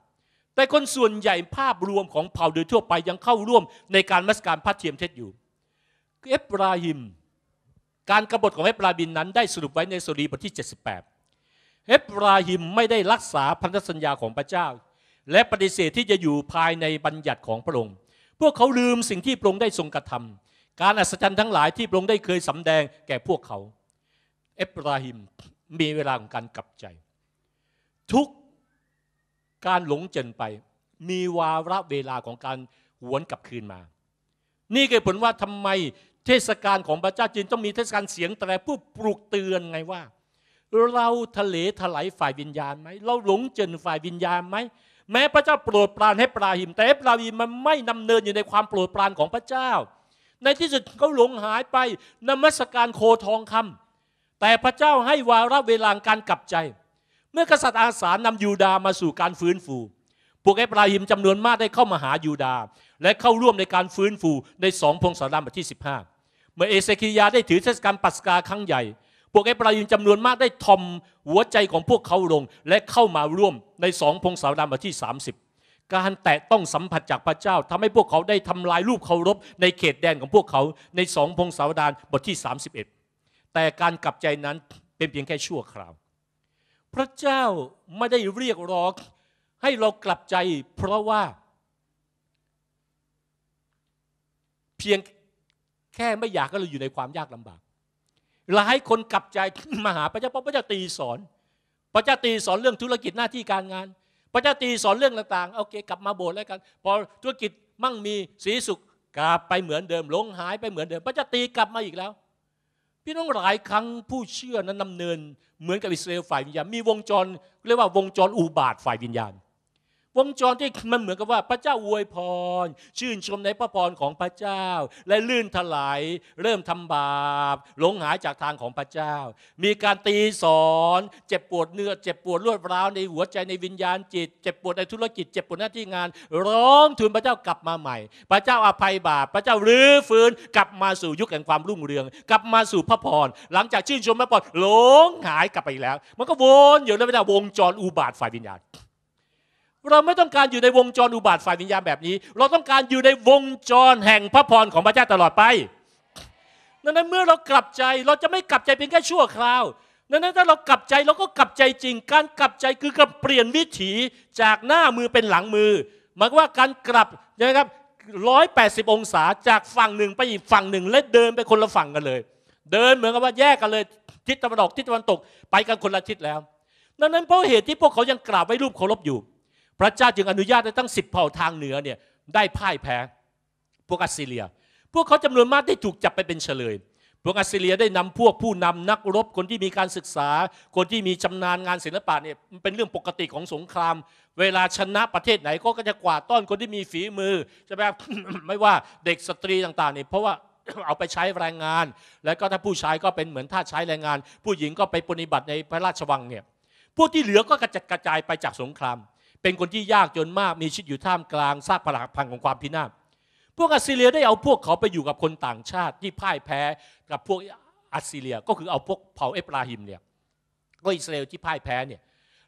แต่คนส่วนใหญ่ภาพรวมของเผ่าโดยทั่วไปยังเข้าร่วมในการมัสการพระเทียมเท็จอยู่ เอฟราฮิม การกบฏของเอฟราฮิมนั้นได้สรุปไว้ในสุรีบทที่ 78 เอฟราฮิมไม่ได้รักษาพันธสัญญาของพระเจ้า และปฏิเสธที่จะอยู่ภายในบัญญัติของพระองค์ พวกเขาลืม สิ่งที่พระองค์ได้ทรงกระทำการอัศจรรย์ทั้งหลายที่พระองค์ได้เคยสำแดงแก่พวกเขา เอฟราฮิมมีเวลาของการกลับใจ ทุกการหลงเจนไป มีวาระเวลาของการหวนกลับคืนมา นี่คือผลว่าทำไม เทศกาลของพระเจ้าจีนต้องมีเทศกาลเสียงแต่ผู้ปลุกเตือนไงว่าเราทะเลถลายฝ่ายวิญญาณไหมเราหลงเจนฝ่ายวิญญาณไหมแม้พระเจ้าโปรดปรานให้ปราหิมแต่ปราหิมมันไม่นำเนินอยู่ในความโปรดปรานของพระเจ้า ในที่สุดเขาหลงหายไป นมัสการโคทองคำ แต่พระเจ้าให้วาระเวลาการกลับใจเมื่อกษัตริย์อาสานำยูดามาสู่การฟื้นฟู พวกเอฟราฮิมจำนวนมากได้เข้ามาหายูดา และเข้าร่วมในการฟื้นฟูในสองพงศาวดารบทที่15เมื่อเอเซคียาได้ถือเทศกาลปัสกาครั้งใหญ่ พวกเอฟราฮิมจำนวนมากได้ทอมหัวใจของพวกเขาลงและเข้ามาร่วมในสองพงศาวดารบทที่ 30 การแตะต้องสัมผัสจากพระเจ้า ทำให้พวกเขาได้ทำลายรูปเคารพ ในเขตแดนของพวกเขาในสองพงศาวดารบทที่ 31 แต่การกลับใจนั้นเป็นเพียงแค่ชั่วคราวพระเจ้าไม่ได้เรียกร้องให้เรากลับใจ เพราะว่า เพียงแค่ไม่อยากก็เราอยู่ในความยากลำบากหลายคนกลับใจมาหาพระเจ้าเพราะพระเจ้าตีสอน พระเจ้าตีสอนเรื่องธุรกิจหน้าที่การงาน พระเจ้าตีสอนเรื่องต่างๆโอเคกลับมาโบสถ์แล้วกันพอธุรกิจมั่งมีสีสุขกลับไปเหมือนเดิมหลงหายไปเหมือนเดิมพระเจ้าตีกลับมาอีกแล้ว พี่น้องหลายครั้งผู้เชื่อนั้นดำเนินเหมือนกับอิสราเอลฝ่ายวิญญาณ มีวงจร เรียกว่าวงจรอุบาทฝ่ายวิญญาณวงจรที่มันเหมือนกับว่าพระเจ้าอวยพรชื่นชมในพระพรของพระเจ้า และลื่นถลาย เริ่มทำบาปหลงหายจากทางของพระเจ้า มีการตีสอนเจ็บปวดเนื้อเจ็บปวดรวดร้าวในหัวใจในวิญญาณจิต เจ็บปวดในธุรกิจเจ็บปวดหน้าที่งาน ร้องทูลพระเจ้ากลับมาใหม่ พระเจ้าอภัยบาปพระเจ้ารื้อฟื้นกลับมาสู่ยุคแห่งความรุ่งเรือง กลับมาสู่พระพรหลังจากชื่นชมพระพรหลงหายกลับไปแล้วมันก็วนอยู่ในเวลาวงจรอุบาทฝ่ายวิญญาณเราไม่ต้องการอยู่ในวงจรอุบาทฝ่ายวิญญาณแบบนี้ เราต้องการอยู่ในวงจรแห่งพระพรของพระเจ้าตลอดไป ดังนั้นเมื่อเรากลับใจเราจะไม่กลับใจเป็นแค่ชั่วคราวดังนั้นถ้าเรากลับใจเราก็กลับใจจริง การกลับใจคือการเปลี่ยนวิถีจากหน้ามือเป็นหลังมือ หมายว่าการกลับนะครับร้อยแปดสิบองศาจากฝั่งหนึ่งไปอีกฝั่งหนึ่ง และเดินไปคนละฝั่งกันเลย เดินเหมือนกับว่าแยกกันเลย ทิศตะวันออกทิศตะวันตกไปกันคนละทิศแล้วดังนั้นเพราะเหตุที่พวกเขายังกราบไว้รูปเคารพอยู่พระเจ้าจึงอนุญาตให้ทั้งสิบเผ่าทางเหนือเนี่ยได้พ่ายแพ้พวกอัสซีเรีย พวกเขาจำนวนมากได้ถูกจับไปเป็นเฉลย พวกอัสซีเรียได้นำพวกผู้นำนักรบคนที่มีการศึกษา คนที่มีชานาญงานศิลปะเนี่ยมันเป็นเรื่องปกติของสงคราม เวลาชนะประเทศไหนก็จะกวาดต้อนคนที่มีฝีมือใช่ไหมครับไม่ว่าเด็กสตรีต่างๆเนี่ยเพราะว่าเอาไปใช้แรงงาน แล้วก็ถ้าผู้ชายก็เป็นเหมือนท่าใช้แรงงาน ผู้หญิงก็ไปปฏิบัติในพระราชวังเนี่ย พวกที่เหลือก็กระจัดกระจายไปจากสงครามเป็นคนที่ยากจนมากมีชีวิตอยู่ท่ามกลางซากปรักพังของความพินาศ พวกอัสซีเรียได้เอาพวกเขาไปอยู่กับคนต่างชาติ ที่พ่ายแพ้กับพวกอัสซีเรียก็คือเอาพวกเผ่าเอฟราฮิมเนี่ย ก็อิสราเอลที่พ่ายแพ้เนี่ย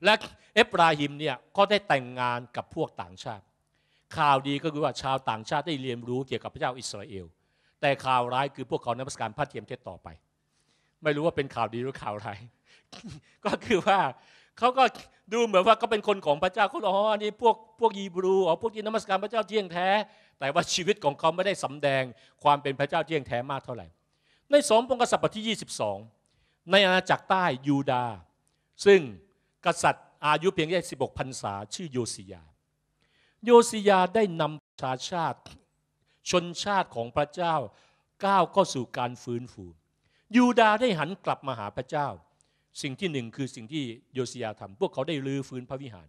และเอฟราฮิมเนี่ยก็ได้แต่งงานกับพวกต่างชาติ ข่าวดีก็คือว่าชาวต่างชาติได้เรียนรู้เกี่ยวกับพระเจ้าอิสราเอลแต่ข่าวร้ายคือพวกเขานมัสการพระเทียมเทศต่อไป ไม่รู้ว่าเป็นข่าวดีหรือข่าวร้ายก็คือว่าเขาก็ดูเหมือนว่าก็เป็นคนของพระเจ้าเขาออ๋อนี่พวกพวกยีบรูอ๋อพวกที่นมัสการพระเจ้าเที่ยงแท้ แต่ว่าชีวิตของเขาไม่ได้สำแดงความเป็นพระเจ้าเที่ยงแท้มากเท่าไหร่ ในสองพงกษัตริย์ที่ 22 ในอาณาจักรใต้ยูดา ซึ่งกษัตริย์อายุเพียงแค่16พรรษา ชื่อโยสิยา โยสิยาได้นำชาชาติ ชนชาติของพระเจ้าก้าวเข้าสู่การฟื้นฟูยูดาได้หันกลับมาหาพระเจ้าสิ่งที่หนึ่งคือสิ่งที่โยเซียทำพวกเขาได้รื้อฟื้นพระวิหาร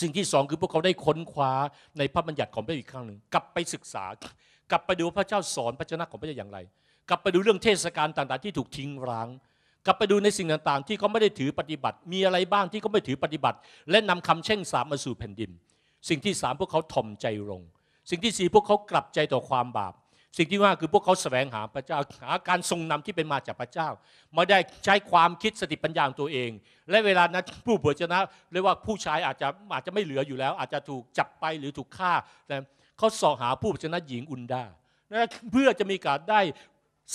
สิ่งที่สองคือพวกเขาได้ค้นคว้าในพระบัญญัติของพระอีกครั้งหนึ่งกลับไปศึกษา กลับไปดูพระเจ้าสอนพระชนะของพระเจ้าอย่างไร กลับไปดูเรื่องเทศกาลต่างๆ ที่ถูกทิ้งร้าง กลับไปดูในสิ่งต่างๆ ที่เขาไม่ได้ถือปฏิบัติมีอะไรบ้างที่เขาไม่ถือปฏิบัติ และนำคำเช่งสามมาสู่แผ่นดินสิ่งที่สามพวกเขาถ่อมใจลงสิ่งที่สี่พวกเขากลับใจต่อความบาปสิ่งที่ว่าคือพวกเขาสแสวงหาพระเจ้าหาการทรงนำที่เป็นมาจากพระเจ้าไม่ได้ใช้ความคิดสติปัญญาของตัวเอง และเวลานั้นผู้เผยชนะเรียกว่าผู้ชายอาจจะอาจจะไม่เหลืออยู่แล้ว อาจจะถูกจับไปหรือถูกฆ่านะเขาสอหาผู้เผยชนะหญิงอุนดาเพื่อจะมีการได้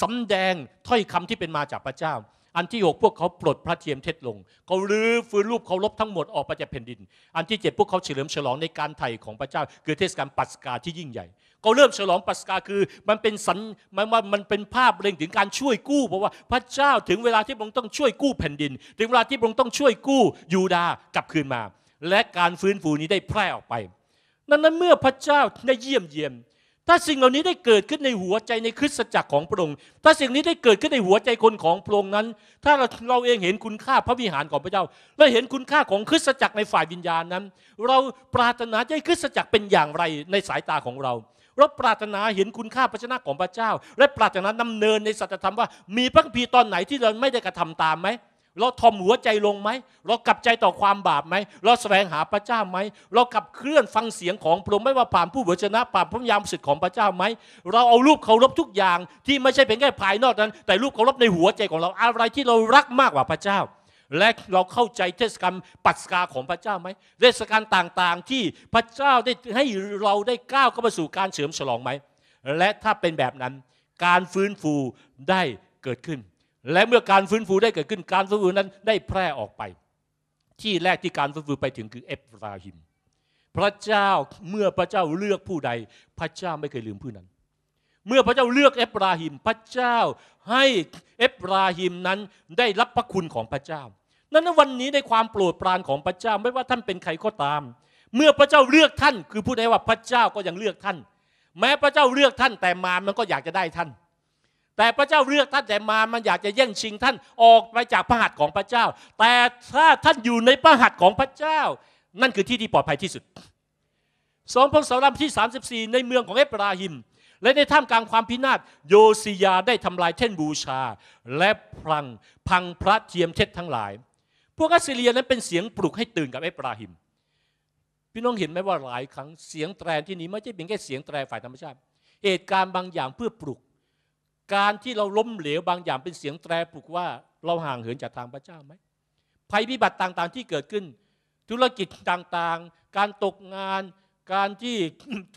สำแดงถ้อยคำที่เป็นมาจากพระเจ้า อันที่หกพวกเขาปลดพระเทียมเท็จลงเขาลื้อฟื้นรูปเขาลบทั้งหมดออกไปจากแผ่นดิน อันที่เจ็ดพวกเขาเฉลิมฉลองในการไถ่ของพระเจ้าคือเทศกาลปัสกาที่ยิ่งใหญ่ขาเริ่มฉลองปัสกาคือมันเป็นสัญมันมันเป็นภาพเ่องถึงการช่วยกู้เพราะว่าพระเจ้าถึงเวลาที่พระองค์ต้องช่วยกู้แผ่นดิน ถึงเวลาที่พระองค์ต้องช่วยกู้ยูดากลับคืนมา และการฟื้นฟูนี้ได้แพร่ออกไปนั้นเมื่อพระเจ้าได้เยี่ยมเยียมถ้าสิ่งเหล่านี้ได้เกิดขึ้นในหัวใจในคริสตจักรของพระองค์ถ้าสิ่งนี้ได้เกิดขึ้นในหัวใจคนของพระองค์นั้น ถ้าเราเราเองเห็นคุณค่าพระวิหารของพระเจ้าและเห็นคุณค่าของคริสตจักรในฝ่ายวิญญาณนั้น เราปรารถนาให้คริสตจักรเป็นอย่างไรในสายตาของเราเราปรารถนาเห็นคุณค่าพระชนะของพระเจ้า และปรารถนาดำเนินในสัจธรรมว่ามีพระคัมภีร์ตอนไหนที่เราไม่ได้กระทำตามไหมเราทอมหัวใจลงไหมเรากลับใจต่อความบาปไหมเราแสวงหาพระเจ้าไหมเรากลับเคลื่อนฟังเสียงของ พระองค์ไม่ว่าผ่านผู้เผยชนะผ่านพระยามสิทธิ์ของพระเจ้าไหมเราเอารูปเคารพทุกอย่างที่ไม่ใช่เป็นแค่ภายนอกนั้น แต่รูปเคารพในหัวใจของเราอะไรที่เรารักมากกว่าพระเจ้าและเราเข้าใจเทศกาลปัสกาของพระเจ้าไหมเทศกาลต่างๆ ที่พระเจ้าได้ให้เราได้ก้าวเข้ามาสู่การเฉลิมฉลองไหมและถ้าเป็นแบบนั้น การฟื้นฟูได้เกิดขึ้น และเมื่อการฟื้นฟูได้เกิดขึ้นการฟื้นฟูนั้นได้แพร่ออกไป ที่แรกที่การฟื้นฟูไปถึงคือเอฟราฮิม พระเจ้าเมื่อพระเจ้าเลือกผู้ใด พระเจ้าไม่เคยลืมผู้นั้นเมื่อพระเจ้าเลือกเอฟราฮิมพระเจ้าให้เอฟราฮิมนั้นได้รับพระคุณของพระเจ้า นั้นวันนี้ในความโปรดปรานของพระเจ้า ไม่ว่าท่านเป็นใครก็ตาม เมื่อพระเจ้าเลือกท่าน คือพูดได้ว่าพระเจ้าก็ยังเลือกท่าน แม้พระเจ้าเลือกท่านแต่มามันก็อยากจะได้ท่าน แต่พระเจ้าเลือกท่านแต่มามันอยากจะแย่งชิงท่านออกไปจากพระหัตถ์ของพระเจ้า แต่ถ้าท่านอยู่ในพระหัตถ์ของพระเจ้า นั่นคือที่ที่ปลอดภัยที่สุดสองพงศาวดารที่34 ในเมืองของเอบราฮิมและในท่ามกลางความพินาศโยซียาได้ทำลายเท่นบูชา และพังพังพระเทียมเท็จทั้งหลาย พวกอัสซีเรียนั้นเป็นเสียงปลุกให้ตื่นกับเอบราฮิมพี่น้องเห็นไหมว่าหลายครั้งเสียงแตรที่นี้ไม่ใช่เพียงแค่เสียงแตรฝ่ายธรรมชาติเหตุการณ์บางอย่างเพื่อปลุก การที่เราล้มเหลวบางอย่างเป็นเสียงแตรปลุกว่าเราห่างเหินจากทางพระเจ้าไหมภัยพิบัติต่างๆที่เกิดขึ้น ธุรกิจต่างๆ การตกงาน การที่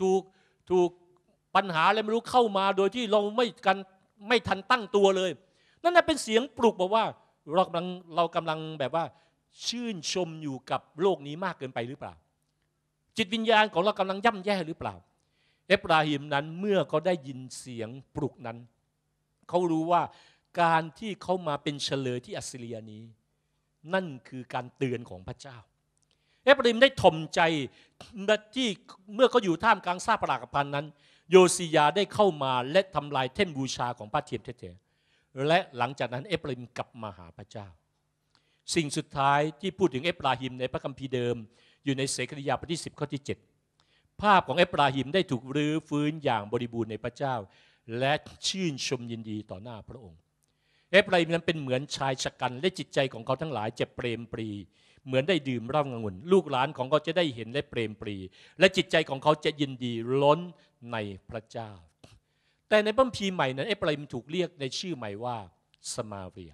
ถูกถูกปัญหาอะไรไม่รู้เข้ามาโดยที่เราไม่กันไม่ทันตั้งตัวเลย นั่นเป็นเสียงปลุกบอกว่าเรากำลังเรากำลังแบบว่า ชื่นชมอยู่กับโลกนี้มากเกินไปหรือเปล่า จิตวิญญาณของเรากำลังย่ำแย่หรือเปล่าเอฟราฮิมนั้นเมื่อเขาได้ยินเสียงปลุกนั้น เขารู้ว่าการที่เขามาเป็นเฉลยที่อัสเรียนี้ นั่นคือการเตือนของพระเจ้าเอฟราฮิมได้ถ่มใจที่เมื่อเขาอยู่ท่ามกลางซาปรากพันนั้นโยซียาได้เข้ามาและทำลายเท่นบูชาของพระเทียมเทเทและหลังจากนั้นเอฟริมกลับมาหาพระเจ้า สิ่งสุดท้ายที่พูดถึงเอฟราฮิมในพระคัมภีร์เดิม อยู่ในเสกริยาบทที่ 10 ข้อที่ 7 ภาพของเอฟราฮิมได้ถูกรื้อฟื้นอย่างบริบูรณ์ในพระเจ้า และชื่นชมยินดีต่อหน้าพระองค์ เอฟราฮิมนั้นเป็นเหมือนชายชะกันและจิตใจของเขาทั้งหลายจะเปรมปรีเหมือนได้ดื่มร่ำงุ่นลูกหลานของเขาจะได้เห็นและเปรมปรี และจิตใจของเขาจะยินดีล้นในพระเจ้า แต่ในบัมพีใหม่นั้นเอฟราอิมถูกเรียกในชื่อใหม่ว่าสมาเรีย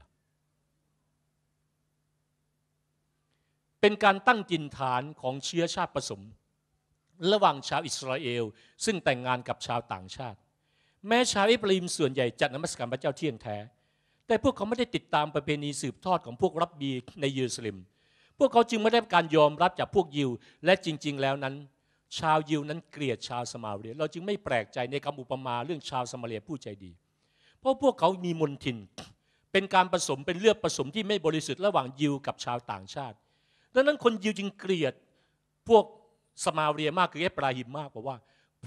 เป็นการตั้งจินฐานของเชื้อชาติผสม ระหว่างชาวอิสราเอลซึ่งแต่งงานกับชาวต่างชาติ แม้ชาวอิบรีมส่วนใหญ่จัดนมัสการพระเจ้าเที่ยงแท้ แต่พวกเขาไม่ได้ติดตามประเพณีสืบทอดของพวกรับบีในเยรูซาเล็มพวกเขาจึงไม่ได้การยอมรับจากพวกยิว และจริงๆ แล้วนั้น ชาวยิวนั้นเกลียดชาวสมาเรีย เราจึงไม่แปลกใจในคำอุปมาเรื่องชาวสมาเรียผู้ใจดี เพราะพวกเขามีมนทิน เป็นการผสมเป็นเลือดผสมที่ไม่บริสุทธิ์ระหว่างยิวกับชาวต่างชาติ ดังนั้นคนยิวจึงเกลียดพวกสมาเรียมากคือเอปราหิมมากว่าว่า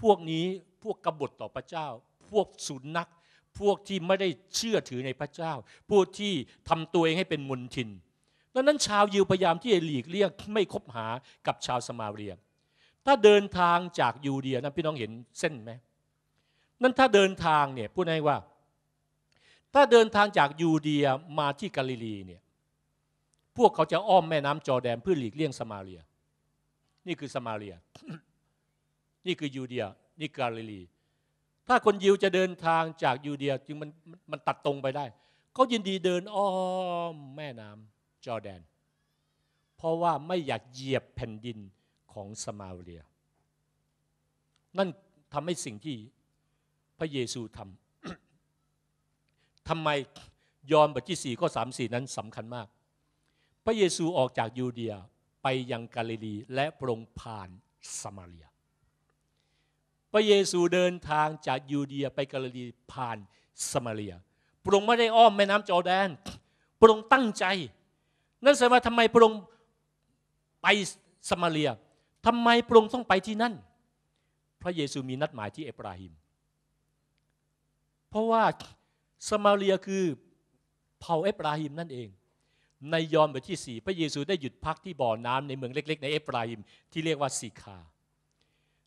พวกนี้พวกกบฏต่อพระเจ้า พวกสุนักพวกที่ไม่ได้เชื่อถือในพระเจ้าพวกที่ทำตัวเองให้เป็นมนทินดังนั้นชาวยิวพยายามที่จะหลีกเลี่ยงไม่คบหากับชาวสมาเรีย ถ้าเดินทางจากยูเดียนั้นพี่น้องเห็นเส้นไหมนั่นถ้าเดินทางเนี่ยพูดง่ายว่า ถ้าเดินทางจากยูเดียมาที่กาลิลีเนี่ย พวกเขาจะอ้อมแม่น้ำจอแดนเพื่อหลีกเลี่ยงสมาเรีย นี่คือสมาเรีย นี่คือยูเดียนี่กาลิลี ถ้าคนยิวจะเดินทางจากยูเดียจึงมันมันตัดตรงไปได้ เขายินดีเดินอ้อมแม่น้ำจอร์แดน เพราะว่าไม่อยากเหยียบแผ่นดินของสมาเรีย นั่นทำให้สิ่งที่พระเยซูทำ ทำไมยอห์นบทที่4ข้อ3 4นั้นสำคัญมาก พระเยซูออกจากยูเดียไปยังกาลิลีและปรงผ่านสมาเรียพระเยซูเดินทางจากยูเดียไปกาลิลีผ่านสมาเรียปรงไม่ได้อ้อมแม่น้ำจอแดนปรงตั้งใจนั่นแสดงว่าทำไมพระองค์ไปสมาเรียทำไมพระองค์ต้องไปที่นั่น พระเยซูมีนัดหมายที่เอบราฮิม เพราะว่าสมาเรียคือเผ่าเอบราฮิมนั่นเอง ในยอห์นบทที่สี่พระเยซูได้หยุดพักที่บ่อน้ำในเมืองเล็ก ๆในเอบราฮิมที่เรียกว่าสีคา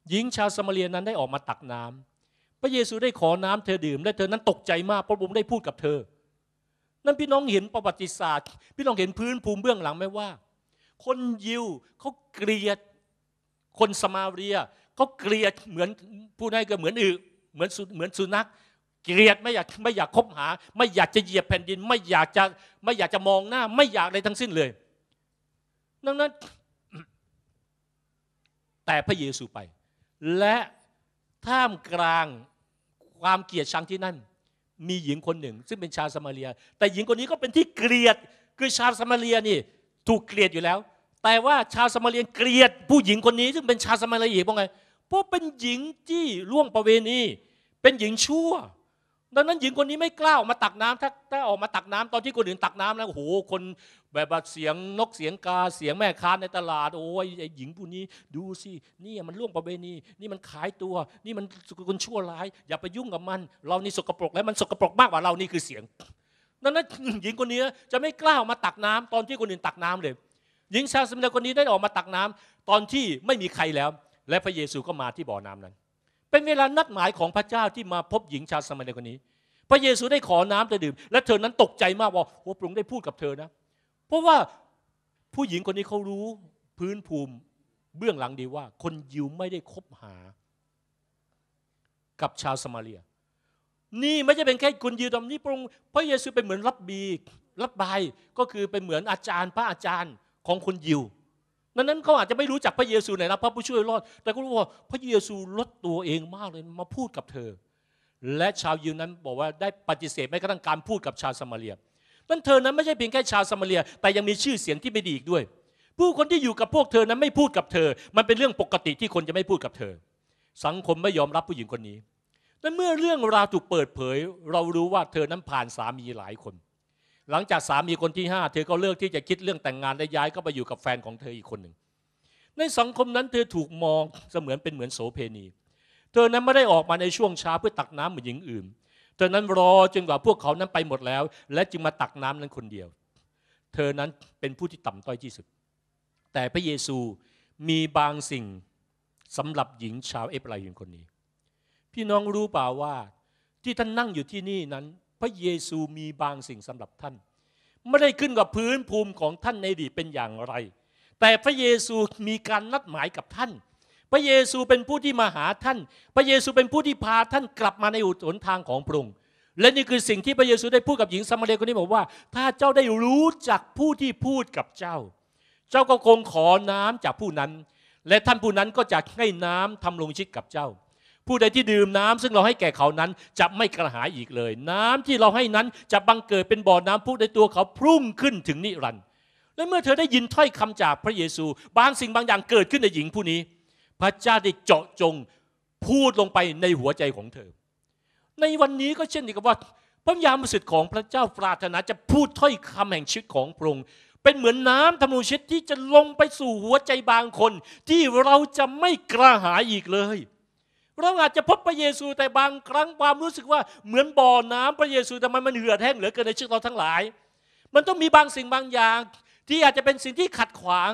หญิงชาวสมาเรียนั้นได้ออกมาตักน้ำ พระเยซูได้ขอน้ำเธอดื่มและเธอนั้นตกใจมากพระบุมได้พูดกับเธอนั่นพี่น้องเห็นประวัติศาสตร์พี่น้องเห็นพื้นภูมิเบื้องหลังไหมว่า คนยิวเขาเกลียดคนสมาเรียเขาเกลียดเหมือนผู้นดก็เหมือนอึเหมือนเหมือนสุนัขเกลียดไม่อยากไม่อยากคบหา ไม่อยากจะเหยียบแผ่นดินไม่อยากจะไม่อยากจะมองหน้า ไม่อยากอะไรทั้งสิ้นเลย ดังนั้น แต่พระเยซูไป และท่ามกลางความเกลียดชังที่นั่นมีหญิงคนหนึ่งซึ่งเป็นชาวสมาเรีย แต่หญิงคนนี้ก็เป็นที่เกลียด คือชาวสมาเรียนี่ถูกเกลียดอยู่แล้ว แต่ว่าชาวสมาเรียเกลียด ผู้หญิงคนนี้ ซึ่งเป็นชาวสมาเรียอีกพราไงเพราะเป็นหญิงที่ล่วงประเวณี เป็นหญิงชั่วดังนั้นหญิงคนนี้ไม่กล้าออกมาตักน้ำถ้าถ้าออกมาตักน้ำตอนที่คนอื่นตักน้ำแล้ว โอ้โห คนแบบเสียงนกเสียงกาเสียงแม่ค้าในตลาด โอ้ยไอหญิงผู้นี้ดูสินี่มันล่วงประเวณี นี่มันขายตัว นี่มันคนชั่วร้าย อย่าไปยุ่งกับมัน เรานี่สกปรกแล้วมันสกปรกมากกว่าเรานี่คือเสียง ดังนั้นหญิงคนนี้จะไม่กล้าออกมาตักน้ำ ตอนที่คนอื่นตักน้ำเลย หญิงชาวสมเด็จคนนี้ได้ออกมาตักน้ำ ตอนที่ไม่มีใครแล้ว และพระเยซูก็มาที่บ่อน้ำนั้นเป็นเวลานัดหมายของพระเจ้าที่มาพบหญิงชาวสมาเลียคนนี้ พระเยซูได้ขอน้ำจะดื่มและเธอนั้นตกใจมากว่าโอ้พระงได้พูดกับเธอนะ เพราะว่าผู้หญิงคนนี้เขารู้ พื้นภูมิเบื้องหลังดีว่า คนยิวไม่ได้คบหา กับชาวสมาเรีย นี่ไม่ใช่เป็นแค่คนยิวตอนนี้พระองค์พระเยซูเป็นเหมือนรับบีรับใบก็คือเป็นเหมือนอาจารย์ พระอาจารย์ของคนยิวนั้นเขาอาจจะไม่รู้จักพระเยซูไหนนะพระผู้ช่วยรอดแต่ก็รู้ว่าพระเยซูลดตัวเองมากเลยมาพูดกับเธอ และชาวยิวนั้นบอกว่าได้ปฏิเสธไม่กระทั่งการพูดกับชาวสมาเรียนั้นเธอนั้นไม่ใช่เพียงแค่ชาวสมาเรียแต่ยังมีชื่อเสียงที่ไม่ดีอีกด้วยผู้คนที่อยู่กับพวกเธอนั้นไม่พูดกับเธอ มันเป็นเรื่องปกติที่คนจะไม่พูดกับเธอ สังคมไม่ยอมรับผู้หญิงคนนี้และเมื่อเรื่องราวถูกเปิดเผย เรารู้ว่าเธอนั้นผ่านสามีหลายคนหลังจากสามีคนที่ห้าเธอก็เลือกที่จะคิดเรื่องแต่งงานและย้ายก็ไปอยู่กับแฟนของเธออีกคนหนึ่งในสังคมนั้นเธอถูกมองเสมือนเป็นเหมือนโสเพณี เธอนั้นไม่ได้ออกมาในช่วงเช้าเพื่อตักน้ำเหมือนหญิงอื่นเธอนั้นรอจนกว่าพวกเขานั้นไปหมดแล้ว และจึงมาตักน้ำนั้นคนเดียว เธอนั้นเป็นผู้ที่ต่ำต้อยที่สุดแต่พระเยซูมีบางสิ่งสำหรับหญิงชาวเอฟราฮิมคนนี้ พี่น้องรู้เปล่าว่าที่ท่านนั่งอยู่ที่นี่นั้นพระเยซูมีบางสิ่งสำหรับท่าน ไม่ได้ขึ้นกับพื้นภูมิของท่านในอดีตเป็นอย่างไร แต่พระเยซูมีการนัดหมายกับท่าน พระเยซูเป็นผู้ที่มาหาท่าน พระเยซูเป็นผู้ที่พาท่านกลับมาในอุหนทางของพระองค์และนี่คือสิ่งที่พระเยซูได้พูดกับหญิงซามาเรียคนนี้บอกว่า ถ้าเจ้าได้รู้จักผู้ที่พูดกับเจ้า เจ้าก็คงขอน้ำจากผู้นั้น และท่านผู้นั้นก็จะให้น้ำทำลงชิดกับเจ้าผู้ใดที่ดื่มน้ำซึ่งเราให้แก่เขานั้น จะไม่กระหายอีกเลย น้ำที่เราให้นั้นจะบังเกิดเป็นบ่อน้ำพุในตัวเขาพุ่งขึ้นถึงนิรันดร์และเมื่อเธอได้ยินถ้อยคำจากพระเยซูบางสิ่งบางอย่างเกิดขึ้นในหญิงผู้นี้ พระเจ้าได้เจาะจงพูดลงไปในหัวใจของเธอ ในวันนี้ก็เช่นเดียวกับว่าพระยามสิทธิ์ของพระเจ้าปรารถนาจะพูดถ้อยคำแห่งชีวิตของพระองค์เป็นเหมือนน้ำธรรมนูชิตที่จะลงไปสู่หัวใจบางคน ที่เราจะไม่กระหายอีกเลยเราอาจจะพบพระเยซูแต่บางครั้งความรู้สึกว่าเหมือนบ่อน้ำพระเยซูแต่มันมันเหือดแห้งเหลือเกินในชีวิตเราทั้งหลาย มันต้องมีบางสิ่งบางอย่าง ที่อาจจะเป็นสิ่งที่ขัดขวาง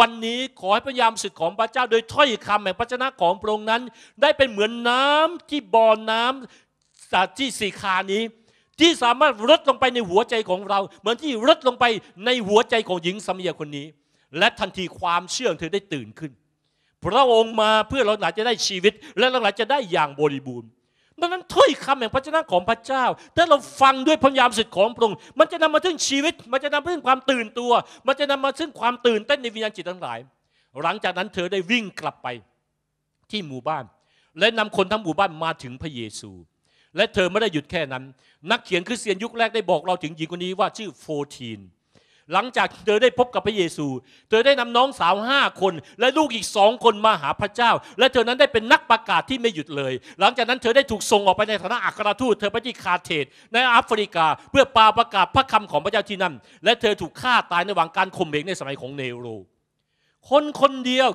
วันนี้ขอให้พยายามศึกของพระเจ้า โดยถ้อยคำแห่งพระชนะของพระองค์นั้น ได้เป็นเหมือนน้ำที่บ่อน้ำที่สีขานี้ ที่สามารถรดลงไปในหัวใจของเรา เหมือนที่รดลงไปในหัวใจของหญิงสมมยคนนี้ และทันทีความเชื่อเธอได้ตื่นขึ้นพระองค์มาเพื่อเราหลาจะได้ชีวิต และเราหลาจะได้อย่างบริบูรณ์ดังนั้นถ้อยคำแห่งพระเจ้าของพระเจ้าถ้าเราฟังด้วยพยามสิทธิ์ของพระองค์มันจะนำมาถึงชีวิต มันจะนำมาถึงความตื่นตัว มันจะนำมาถึงความตื่นเต้นในวิญญาณจิตทั้งหลาย หลังจากนั้นเธอได้วิ่งกลับไปที่หมู่บ้าน และนำคนทั้งหมู่บ้านมาถึงพระเยซู และเธอไม่ได้หยุดแค่นั้น นักเขียนคริสเตียนยุคแรกได้บอกเราถึงหญิงคนนี้ว่าชื่อโฟทีนหลังจากเธอได้พบกับพระเยซู เธอได้นำน้องสาวห้าคน และลูกอีกสองคนมาหาพระเจ้า และเธอนั้นได้เป็นนักประกาศที่ไม่หยุดเลย หลังจากนั้นเธอได้ถูกส่งออกไปในฐานะอัครทูต เธอไปที่คาเทตในแอฟริกา เพื่อปาประกาศพระคำของพระเจ้าที่นั่น และเธอถูกฆ่าตายในหว่างการข่มเหงในสมัยของเนโรคนคนเดียว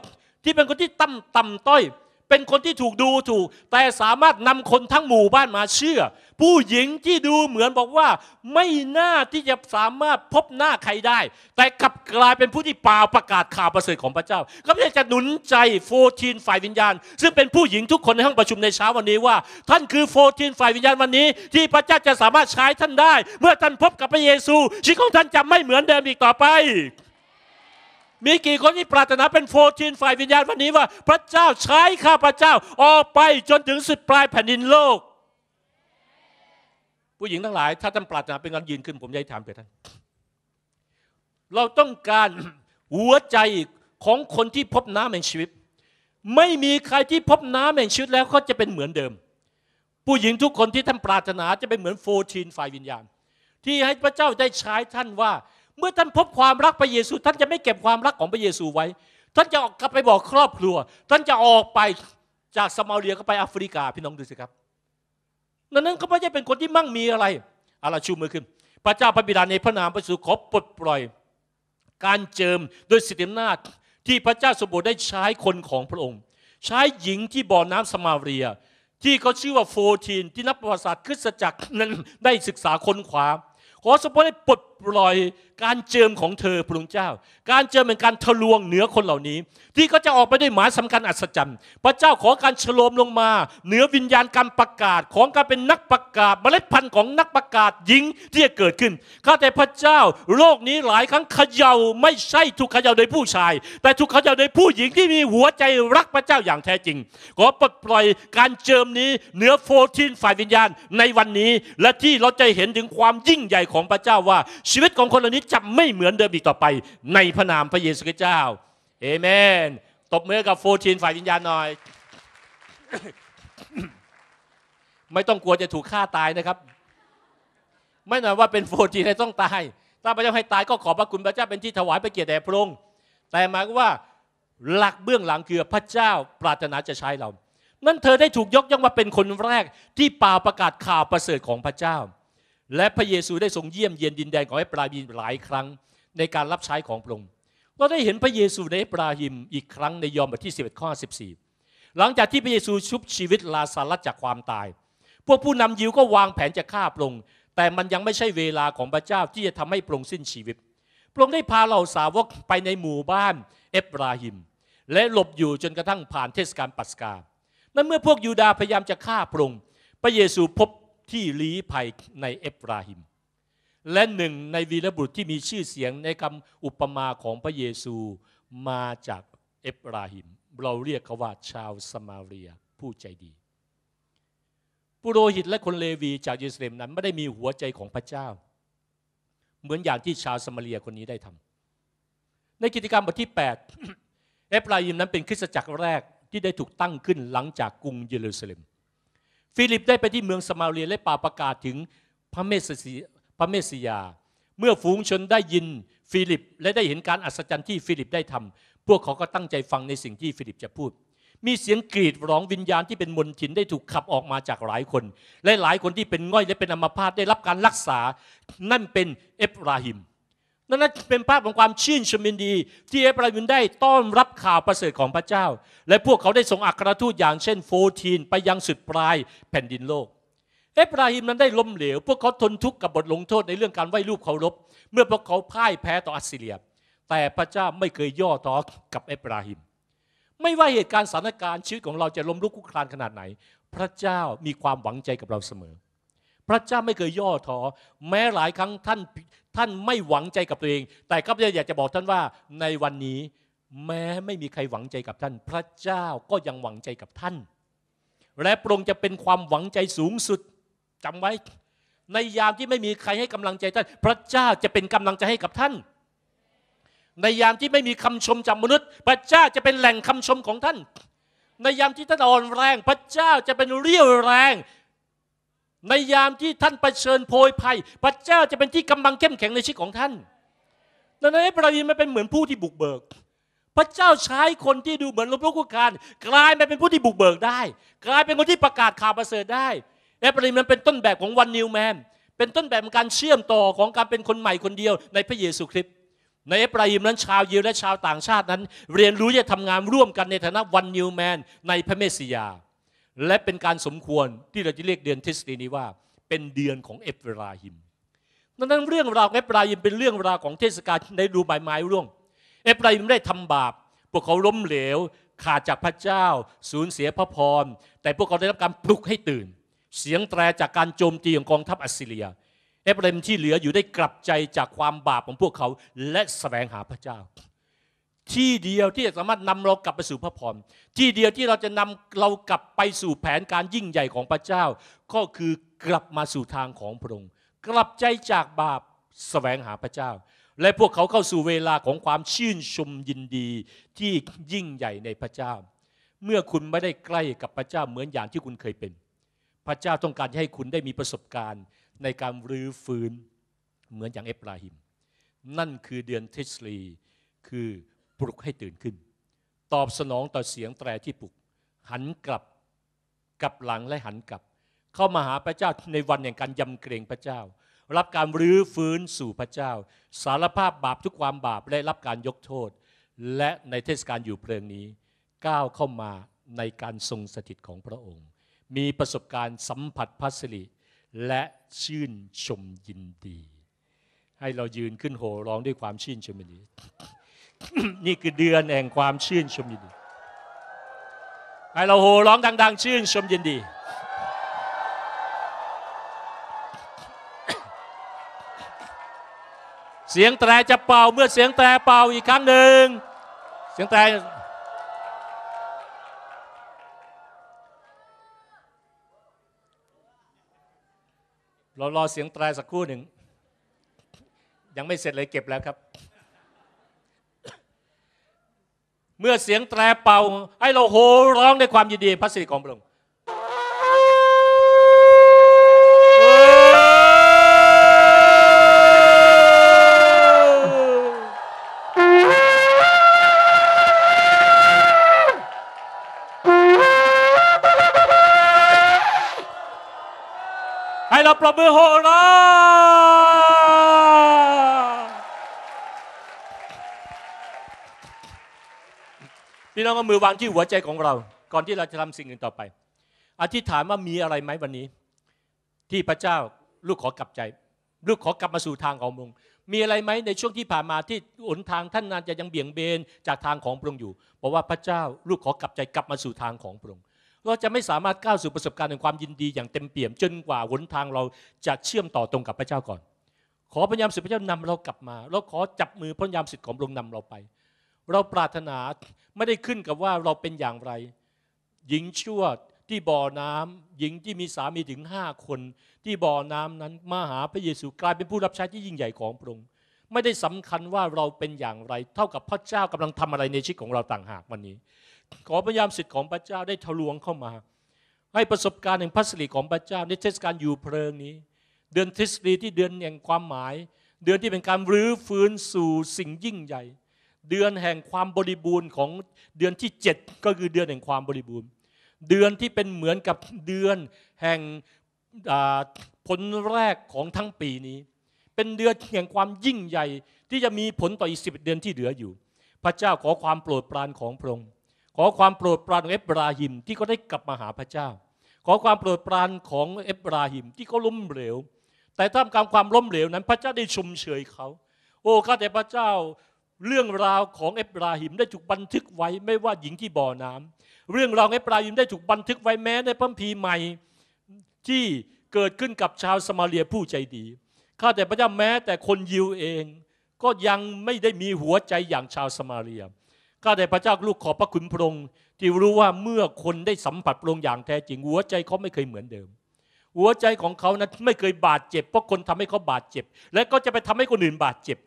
ที่เป็นคนที่ต่ำต่ำต้อยเป็นคนที่ถูกดูถูกแต่สามารถนำคนทั้งหมู่บ้านมาเชื่อ ผู้หญิงที่ดูเหมือนบอกว่าไม่น่าที่จะสามารถพบหน้าใครได้ แต่กลับกลายเป็นผู้ที่ป่าประกาศข่าวประเสริฐของพระเจ้าก็ไม่จะหนุนใจโฟทีนฝ่ายวิญญาณ ซึ่งเป็นผู้หญิงทุกคนในห้องประชุมในเช้าวันนี้ว่า ท่านคือโฟทีนฝ่ายวิญญาณวันนี้ ที่พระเจ้าจะสามารถใช้ท่านได้ เมื่อท่านพบกับพระเยซูชีวิตของท่านจะไม่เหมือนเดิมอีกต่อไปมีกี่คนที่ปรารถนาเป็นโฟทีนฝ่ายวิญญาณวันนี้ว่า พระเจ้าใช้ข้าพระเจ้า ออกไปจนถึงสุดปลายแผ่นดินโลก ผู้หญิงทั้งหลายถ้าท่านปรารถนาเป็นาำยืนขึ้น ผมจะถามไปท่าน เราต้องการหัวใจของคนที่พบน้ำแห่งชีวิต ไม่มีใครที่พบน้ำแห่งชีวิตแล้วก็จะเป็นเหมือนเดิม ผู้หญิงทุกคนที่ท่านปรารถนาจะเป็นเหมือนโฟทีนฝ่ายวิญญาณ ที่ให้พระเจ้าได้ใช้ท่านว่าเมื่อท่านพบความรักพระเยซู ท่านจะไม่เก็บความรักของพระเยซูไว้ ท่านจะออกกลับไปบอกครอบครัว ท่านจะออกไปจากสมาเรียก็ไปแอฟริกา พี่น้องดูสิครับนังนั้นเขาไม่ใช่เป็นคนที่มั่งมีอะไรอะไรชูมือขึ้น พระเจ้าพระบิดาในพระนามพระสุขอปลดปล่อย การเจิมโดยสิทธิอำนาจที่พระเจ้าสมบูรณ์ได้ใช้คนของพระองค์ ใช้หญิงที่บ่อน้ำสมาเรีย ที่เขาชื่อว่าโฟทีนที่นักประวัติศาสตร์คริสตจักรนั้นได้ศึกษาคนขว้าขอสมบูรณ์ได้ปลดปล่อยการเจิมของเธอพระองค์เจ้า การเจิมเป็นการทะลวงเหนือคนเหล่านี้ ที่ก็จะออกไปด้วยหมายสาคัญอัศจรรย์ พระเจ้าขอการฉลมลงมา เหนือวิญญาณการประกาศของการเป็นนักประกาศเมล็ดพันธุ์ของนักประกาศหญิงที่จะเกิดขึ้น ข้าแต่พระเจ้าโรคนี้หลายครั้งเขย่าไม่ใช่ถูกเขย่าโดยผู้ชาย แต่ถูกเขย่าโดยผู้หญิงที่มีหัวใจรักพระเจ้าอย่างแท้จริง ขอปลดปล่อยการเจิมนี้เหนือโฟทินฝ่ายวิญญาณในวันนี้ และที่เราจะเห็นถึงความยิ่งใหญ่ของพระเจ้าว่าชีวิตของคนเหล่านี้จะไม่เหมือนเดิมอีกต่อไป ในพระนามพระเยซูคริสต์เจ้า เอเมน ตบมือกับโฟทีนฝ่ายวิญญาณหน่อย ไม่ต้องกลัวจะถูกฆ่าตายนะครับ ไม่หน่อยว่าเป็นโฟทีนให้ต้องตาย ถ้าพระเจ้าให้ตายก็ขอพระคุณพระเจ้าเป็นที่ถวายพระเกียรติแด่พระองค์แต่หมายว่าหลักเบื้องหลังคือพระเจ้าปรารถนาจะใช้เรา นั่นเธอได้ถูกยกย่องว่าเป็นคนแรกที่ป่าประกาศข่าวประเสริฐของพระเจ้าและพระเยซูได้ทรงเยี่ยม เยียนดินแดนของเอบราฮิมหลายครั้งในการรับใช้ของพระองค์เราได้เห็นพระเยซูในเอบราฮิม อีกครั้งในยอห์นบทที่11ข้อ14หลังจากที่พระเยซูชุบชีวิตลาซารัสจากความตาย พวกผู้นำยิวก็วางแผนจะฆ่าพระองค์ แต่มันยังไม่ใช่เวลาของพระเจ้าที่จะทำให้พระองค์สิ้นชีวิต พระองค์ได้พาเหล่าสาวกไปในหมู่บ้าน เอบราฮิม และหลบอยู่จนกระทั่งผ่านเทศกาลปัสกา นั้นเมื่อพวกยูดาพยายามจะฆ่าพระองค์ พระเยซูพบที่ลี้ภัยในเอฟราฮิม และหนึ่งในวีรบุรุษที่มีชื่อเสียงในคำอุปมาของพระเยซูมาจากเอฟราฮิม เราเรียกเขาว่าชาวสมาเรียผู้ใจดีปุโรหิตและคนเลวีจากเยรูซาเล็มนั้น ไม่ได้มีหัวใจของพระเจ้า เหมือนอย่างที่ชาวสมาเรียคนนี้ได้ทำในกิจกรรมบทที่ 8 เอฟราฮิมนั้นเป็นคริสตจักรแรกที่ได้ถูกตั้งขึ้นหลังจากกรุงเยรูซาเล็มฟิลิปได้ไปที่เมืองสมาเรียและป่าประกาศถึงพระเมสสิพระเมสยา เมื่อฝูงชนได้ยิน ฟิลิปและได้เห็นการอัศจรรย์ที่ฟิลิปได้ทำ พวกเขาก็ตั้งใจฟังในสิ่งที่ฟิลิปจะพูด มีเสียงกรีดร้องวิญญาณที่เป็นมนทินได้ถูกขับออกมาจากหลายคน และหลายคนที่เป็นง่อยและเป็นอัมพาตได้รับการรักษา นั่นเป็นเอฟราฮิมนั่นเป็นภาพของความชื่นชมินดี ที่เอฟราฮินได้ต้อนรับข่าว ประเสริฐของพระเจ้า และพวกเขาได้ส่งอัครทูตอย่างเช่นโฟทีนไปยังสุดปลายแผ่นดินโลก เอฟราฮิมนั้นได้ล้มเหลว พวกเขาทนทุกข์กับบทลงโทษในเรื่องการไหว้รูปเคารพ เมื่อพวกเขาพ่ายแพ้ต่ออัสซีเรีย แต่พระเจ้าไม่เคยย่อท้อกับเอฟราฮิม ไม่ว่าเหตุการณ์สถานการณ์ชีวิตของเราจะล้มลุกคลุกคลานขนาดไหน พระเจ้ามีความหวังใจกับเราเสมอ พระเจ้าไม่เคยย่อท้อแม้หลายครั้งท่านท่านไม่หวังใจกับตัวเอง แต่ก็อยากจะบอกท่านว่า ในวันนี้แม้ไม่มีใครหวังใจกับท่าน พระเจ้าก็ยังหวังใจกับท่าน และพระองค์จะเป็นความหวังใจสูงสุดจำไว้ ในยามที่ไม่มีใครให้กำลังใจท่าน พระเจ้าจะเป็นกำลังใจให้กับท่าน ในยามที่ไม่มีคำชมจากมนุษย์ พระเจ้าจะเป็นแหล่งคำชมของท่าน ในยามที่ท่านอ่อนแรงพระเจ้าจะเป็นเรี่ยวแรงในยามที่ท่านเผชิญโพยภัย พระเจ้าจะเป็นที่กำบังเข้มแข็งในชีวิตของท่านดังนั้นปราวีมันเป็นเหมือนผู้ที่บุกเบิก พระเจ้าใช้คนที่ดูเหมือนล้มลุกคุกคานกลายมาเป็นผู้ที่บุกเบิกได้ กลายเป็นคนที่ประกาศข่าวประเสริฐได้เอปราวมันเป็นต้นแบบของวันนิวแมนเป็นต้นแบบของการเชื่อมต่อของการเป็นคนใหม่คนเดียวในพระเยซูคริสต์ในเอปรายิมนั้นชาวยิวและชาวต่างชาตินั้น เรียนรู้จะทำงานร่วมกันในฐานะวันนิวแมนในพระเมสสิยาและเป็นการสมควรที่เราจะเรียกเดือนทิสตีนี้ว่าเป็นเดือนของเอฟเวราฮิม ดังนั้นเรื่องราวเอฟราฮิม เป็นเรื่องราวของเทศกาลในดูใบไม้ร่วงเอฟราฮิมได้ทำบาป พวกเขาล้มเหลว ขาดจากพระเจ้า สูญเสียพระพรแต่พวกเขาได้รับการปลุกให้ตื่น เสียงแตรจากการโจมตีของกองทัพอัสซีเรีย เอฟราฮิมที่เหลืออยู่ได้กลับใจจากความบาปของพวกเขาและแสวงหาพระเจ้าที่เดียวที่จะสามารถนำเรากลับไปสู่พระพรที่เดียวที่เราจะนำเรากลับไปสู่แผนการยิ่งใหญ่ของพระเจ้า ก็คือกลับมาสู่ทางของพระองค์ กลับใจจากบาปสแสวงหาพระเจ้า และพวกเขาเข้าสู่เวลาของความชื่นชมยินดีที่ยิ่งใหญ่ในพระเจ้า เมื่อคุณไม่ได้ใกล้กับพระเจ้าเหมือนอย่างที่คุณเคยเป็น พระเจ้าต้องการให้คุณได้มีประสบการณ์ในการรื้อฟื้นเหมือนอย่างเอฟราฮิมนั่นคือเดือนทิสลีคือปลุกให้ตื่นขึ้นตอบสนองต่อเสียงแตรที่ปลุก หันกลับกลับหลังและหันกลับ เข้ามาหาพระเจ้าในวันแห่งการยำเกรงพระเจ้า รับการรื้อฟื้นสู่พระเจ้า สารภาพบาปทุกความบาปและรับการยกโทษ และในเทศกาลอยู่เพลิงนี้ ก้าวเข้ามาในการทรงสถิตของพระองค์ มีประสบการณ์สัมผัสพัสริและชื่นชมยินดี ให้เรายืนขึ้นโห่ร้องด้วยความชื่นชมยินดีนี่คือเดือนแห่งความชื่นชมยินดีใครเราโห่ร้องดัง ๆ ชื่นชมยินดี เสียงแตรจะเป่าเมื่อเสียงแตรเป่าอีกครั้งหนึ่งเสียงแตรเรารอเสียงแตรสักครู่หนึ่ง ยังไม่เสร็จเลยเก็บแล้วครับเมื่อเสียงแตรเป่า ให้เราโห่ร้องในความยินดีพระสิริของพระองค์ให้เราปรบมือโห่ร้องน้องเอามือวางที่หัวใจของเรา ก่อนที่เราจะทำสิ่งอื่นต่อไป อธิษฐานว่ามีอะไรไหมวันนี้ ที่พระเจ้าลูกขอกลับใจ ลูกขอกลับมาสู่ทางของพระองค์มีอะไรไหมในช่วงที่ผ่านมาที่หนทางท่านนานจะยังเบี่ยงเบนจากทางของพระองค์อยู่บอกว่าพระเจ้าลูกขอกลับใจกลับมาสู่ทางของพระองค์เราจะไม่สามารถก้าวสู่ประสบการณ์แห่งความยินดีอย่างเต็มเปี่ยมจนกว่าหนทางเราจะเชื่อมต่อตรงกับพระเจ้าก่อน ขอพระยามสิทธิพระเจ้านำเรากลับมาเราขอจับมือพระยามสิทธิ์ของพระองค์นำเราไปเราปรารถนาไม่ได้ขึ้นกับว่าเราเป็นอย่างไร หญิงชั่วที่บ่อน้ำ หญิงที่มีสามีถึงห้าคน ที่บ่อน้ำนั้นมาหาพระเยซูกลายเป็นผู้รับใช้ที่ยิ่งใหญ่ของพระองค์ไม่ได้สำคัญว่าเราเป็นอย่างไร เท่ากับพระเจ้ากำลังทำอะไรในชีวิตของเราต่างหากวันนี้ ขอพยายามสิทธิ์ของพระเจ้าได้ทะลวงเข้ามา ให้ประสบการณ์แห่งพระสิริของพระเจ้าในเทศกาลอยู่เพลิงนี้ เดือนทิสฎีที่เดือนแห่งความหมาย เดือนที่เป็นการรื้อฟื้นสู่สิ่งยิ่งใหญ่เดือนแห่งความบริบูรณ์ของเดือนที่7ก็คือเดือนแห่งความบริบูรณ์ เดือนที่เป็นเหมือนกับเดือนแห่งผลแรกของทั้งปีนี้ เป็นเดือนแห่งความยิ่งใหญ่ที่จะมีผลต่ออีกสิเดือนที่เหลืออยู่ พระเจ้าขอความโปรดปรานของพระองค์ขอความโปรดปรานของเอบราฮิม ที่เขาได้กลับมาหาพระเจ้า ขอความโปรดปรานของเอบราฮิม ที่เขาล้มเหลวแต่ท่ามกลางความล้มเหลวนั้นพระเจ้าได้ชุมเฉยเขา โอ้ข้าแต่พระเจ้าเรื่องราวของเอบราหิมได้ถูกบันทึกไว้ไม่ว่าหญิงที่บ่อน้ำ เรื่องราวเอบราหิมได้ถูกบันทึกไว้แม้ในพระพีใหม่ที่เกิดขึ้นกับชาวสมาเลียผู้ใจดี ข้าแต่พระเจ้าแม้แต่คนยิวเอง ก็ยังไม่ได้มีหัวใจอย่างชาวสมาเลีย ข้าแต่พระเจ้าลูกขอบพระคุณพระองค์ที่รู้ว่าเมื่อคนได้สัมผัสพระองค์อย่างแท้จริงหัวใจเขาไม่เคยเหมือนเดิม หัวใจของเขานั้นไม่เคยบาดเจ็บเพราะคนทำให้เขาบาดเจ็บ และก็จะไปทำให้คนอื่นบาดเจ็บ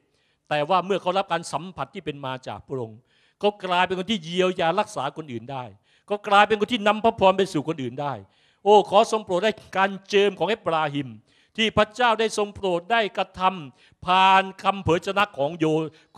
แต่ว่าเมื่อเขารับการสัมผัสที่เป็นมาจากพระองค์เขากลายเป็นคนที่เยียวยารักษาคนอื่นได้เขากลายเป็นคนที่นำพระพรไปสู่คนอื่นได้ โอ้ ขอทรงโปรดได้การเจิมของเอบราฮิม ที่พระเจ้าได้ทรงโปรดได้กระทำผ่านคำเผยชนะของโย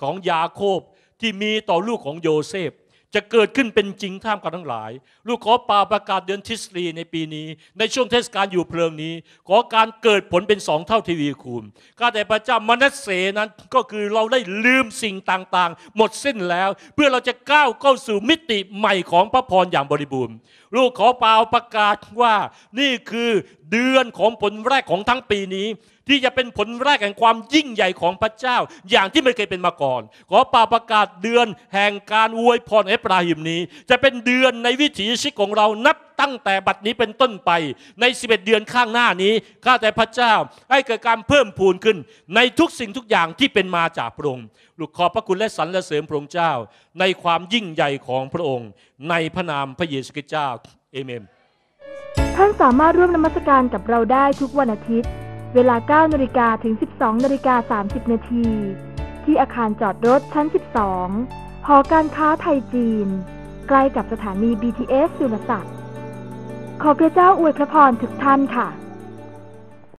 ของยาโคบที่มีต่อลูกของโยเซฟจะเกิดขึ้นเป็นจริงท่ามกลางทั้งหลาย ลูกขอปาประกาศเดือนทิสรีในปีนี้ ในช่วงเทศกาลอยู่เพลิงนี้ ขอการเกิดผลเป็นสองเท่าทีวีคูณข้าแต่พระเจ้ามนัสเสนั้นก็คือเราได้ลืมสิ่งต่างๆ หมดสิ้นแล้ว เพื่อเราจะก้าวเข้าสู่มิติใหม่ของพระพรอย่างบริบูรณ์ ลูกขอปาประกาศว่านี่คือ เดือนของผลแรกของทั้งปีนี้ที่จะเป็นผลแรกแห่งความยิ่งใหญ่ของพระเจ้าอย่างที่ไม่เคยเป็นมาก่อน ขอป่าประกาศเดือน แห่งการอวยพรเอปราหิมนี้ จะเป็นเดือนในวิถีชีวิตของเรานับตั้งแต่บัดนี้เป็นต้นไป ใน 11 เดือนข้างหน้านี้ ข้าแต่พระเจ้า ให้เกิดการเพิ่มพูนขึ้น ในทุกสิ่งทุกอย่างที่เป็นมาจากพระองค์ลูกขอบพระคุณและสรรเสริมพระองค์เจ้า ในความยิ่งใหญ่ของพระองค์ ในพระนามพระเยซูคริสต์เจ้าเอเมนท่านสามารถร่วมนมัสการกับเราได้ทุกวันอาทิตย์เวลา 9นาฬิกาถึง 12 นาฬิกา 30 นาที ที่อาคารจอดรถชั้น 12 หอการค้าไทยจีน ใกล้กับสถานี BTS สุรศักดิ์ขอพระเจ้าอวยพระพรทุกท่านค่ะ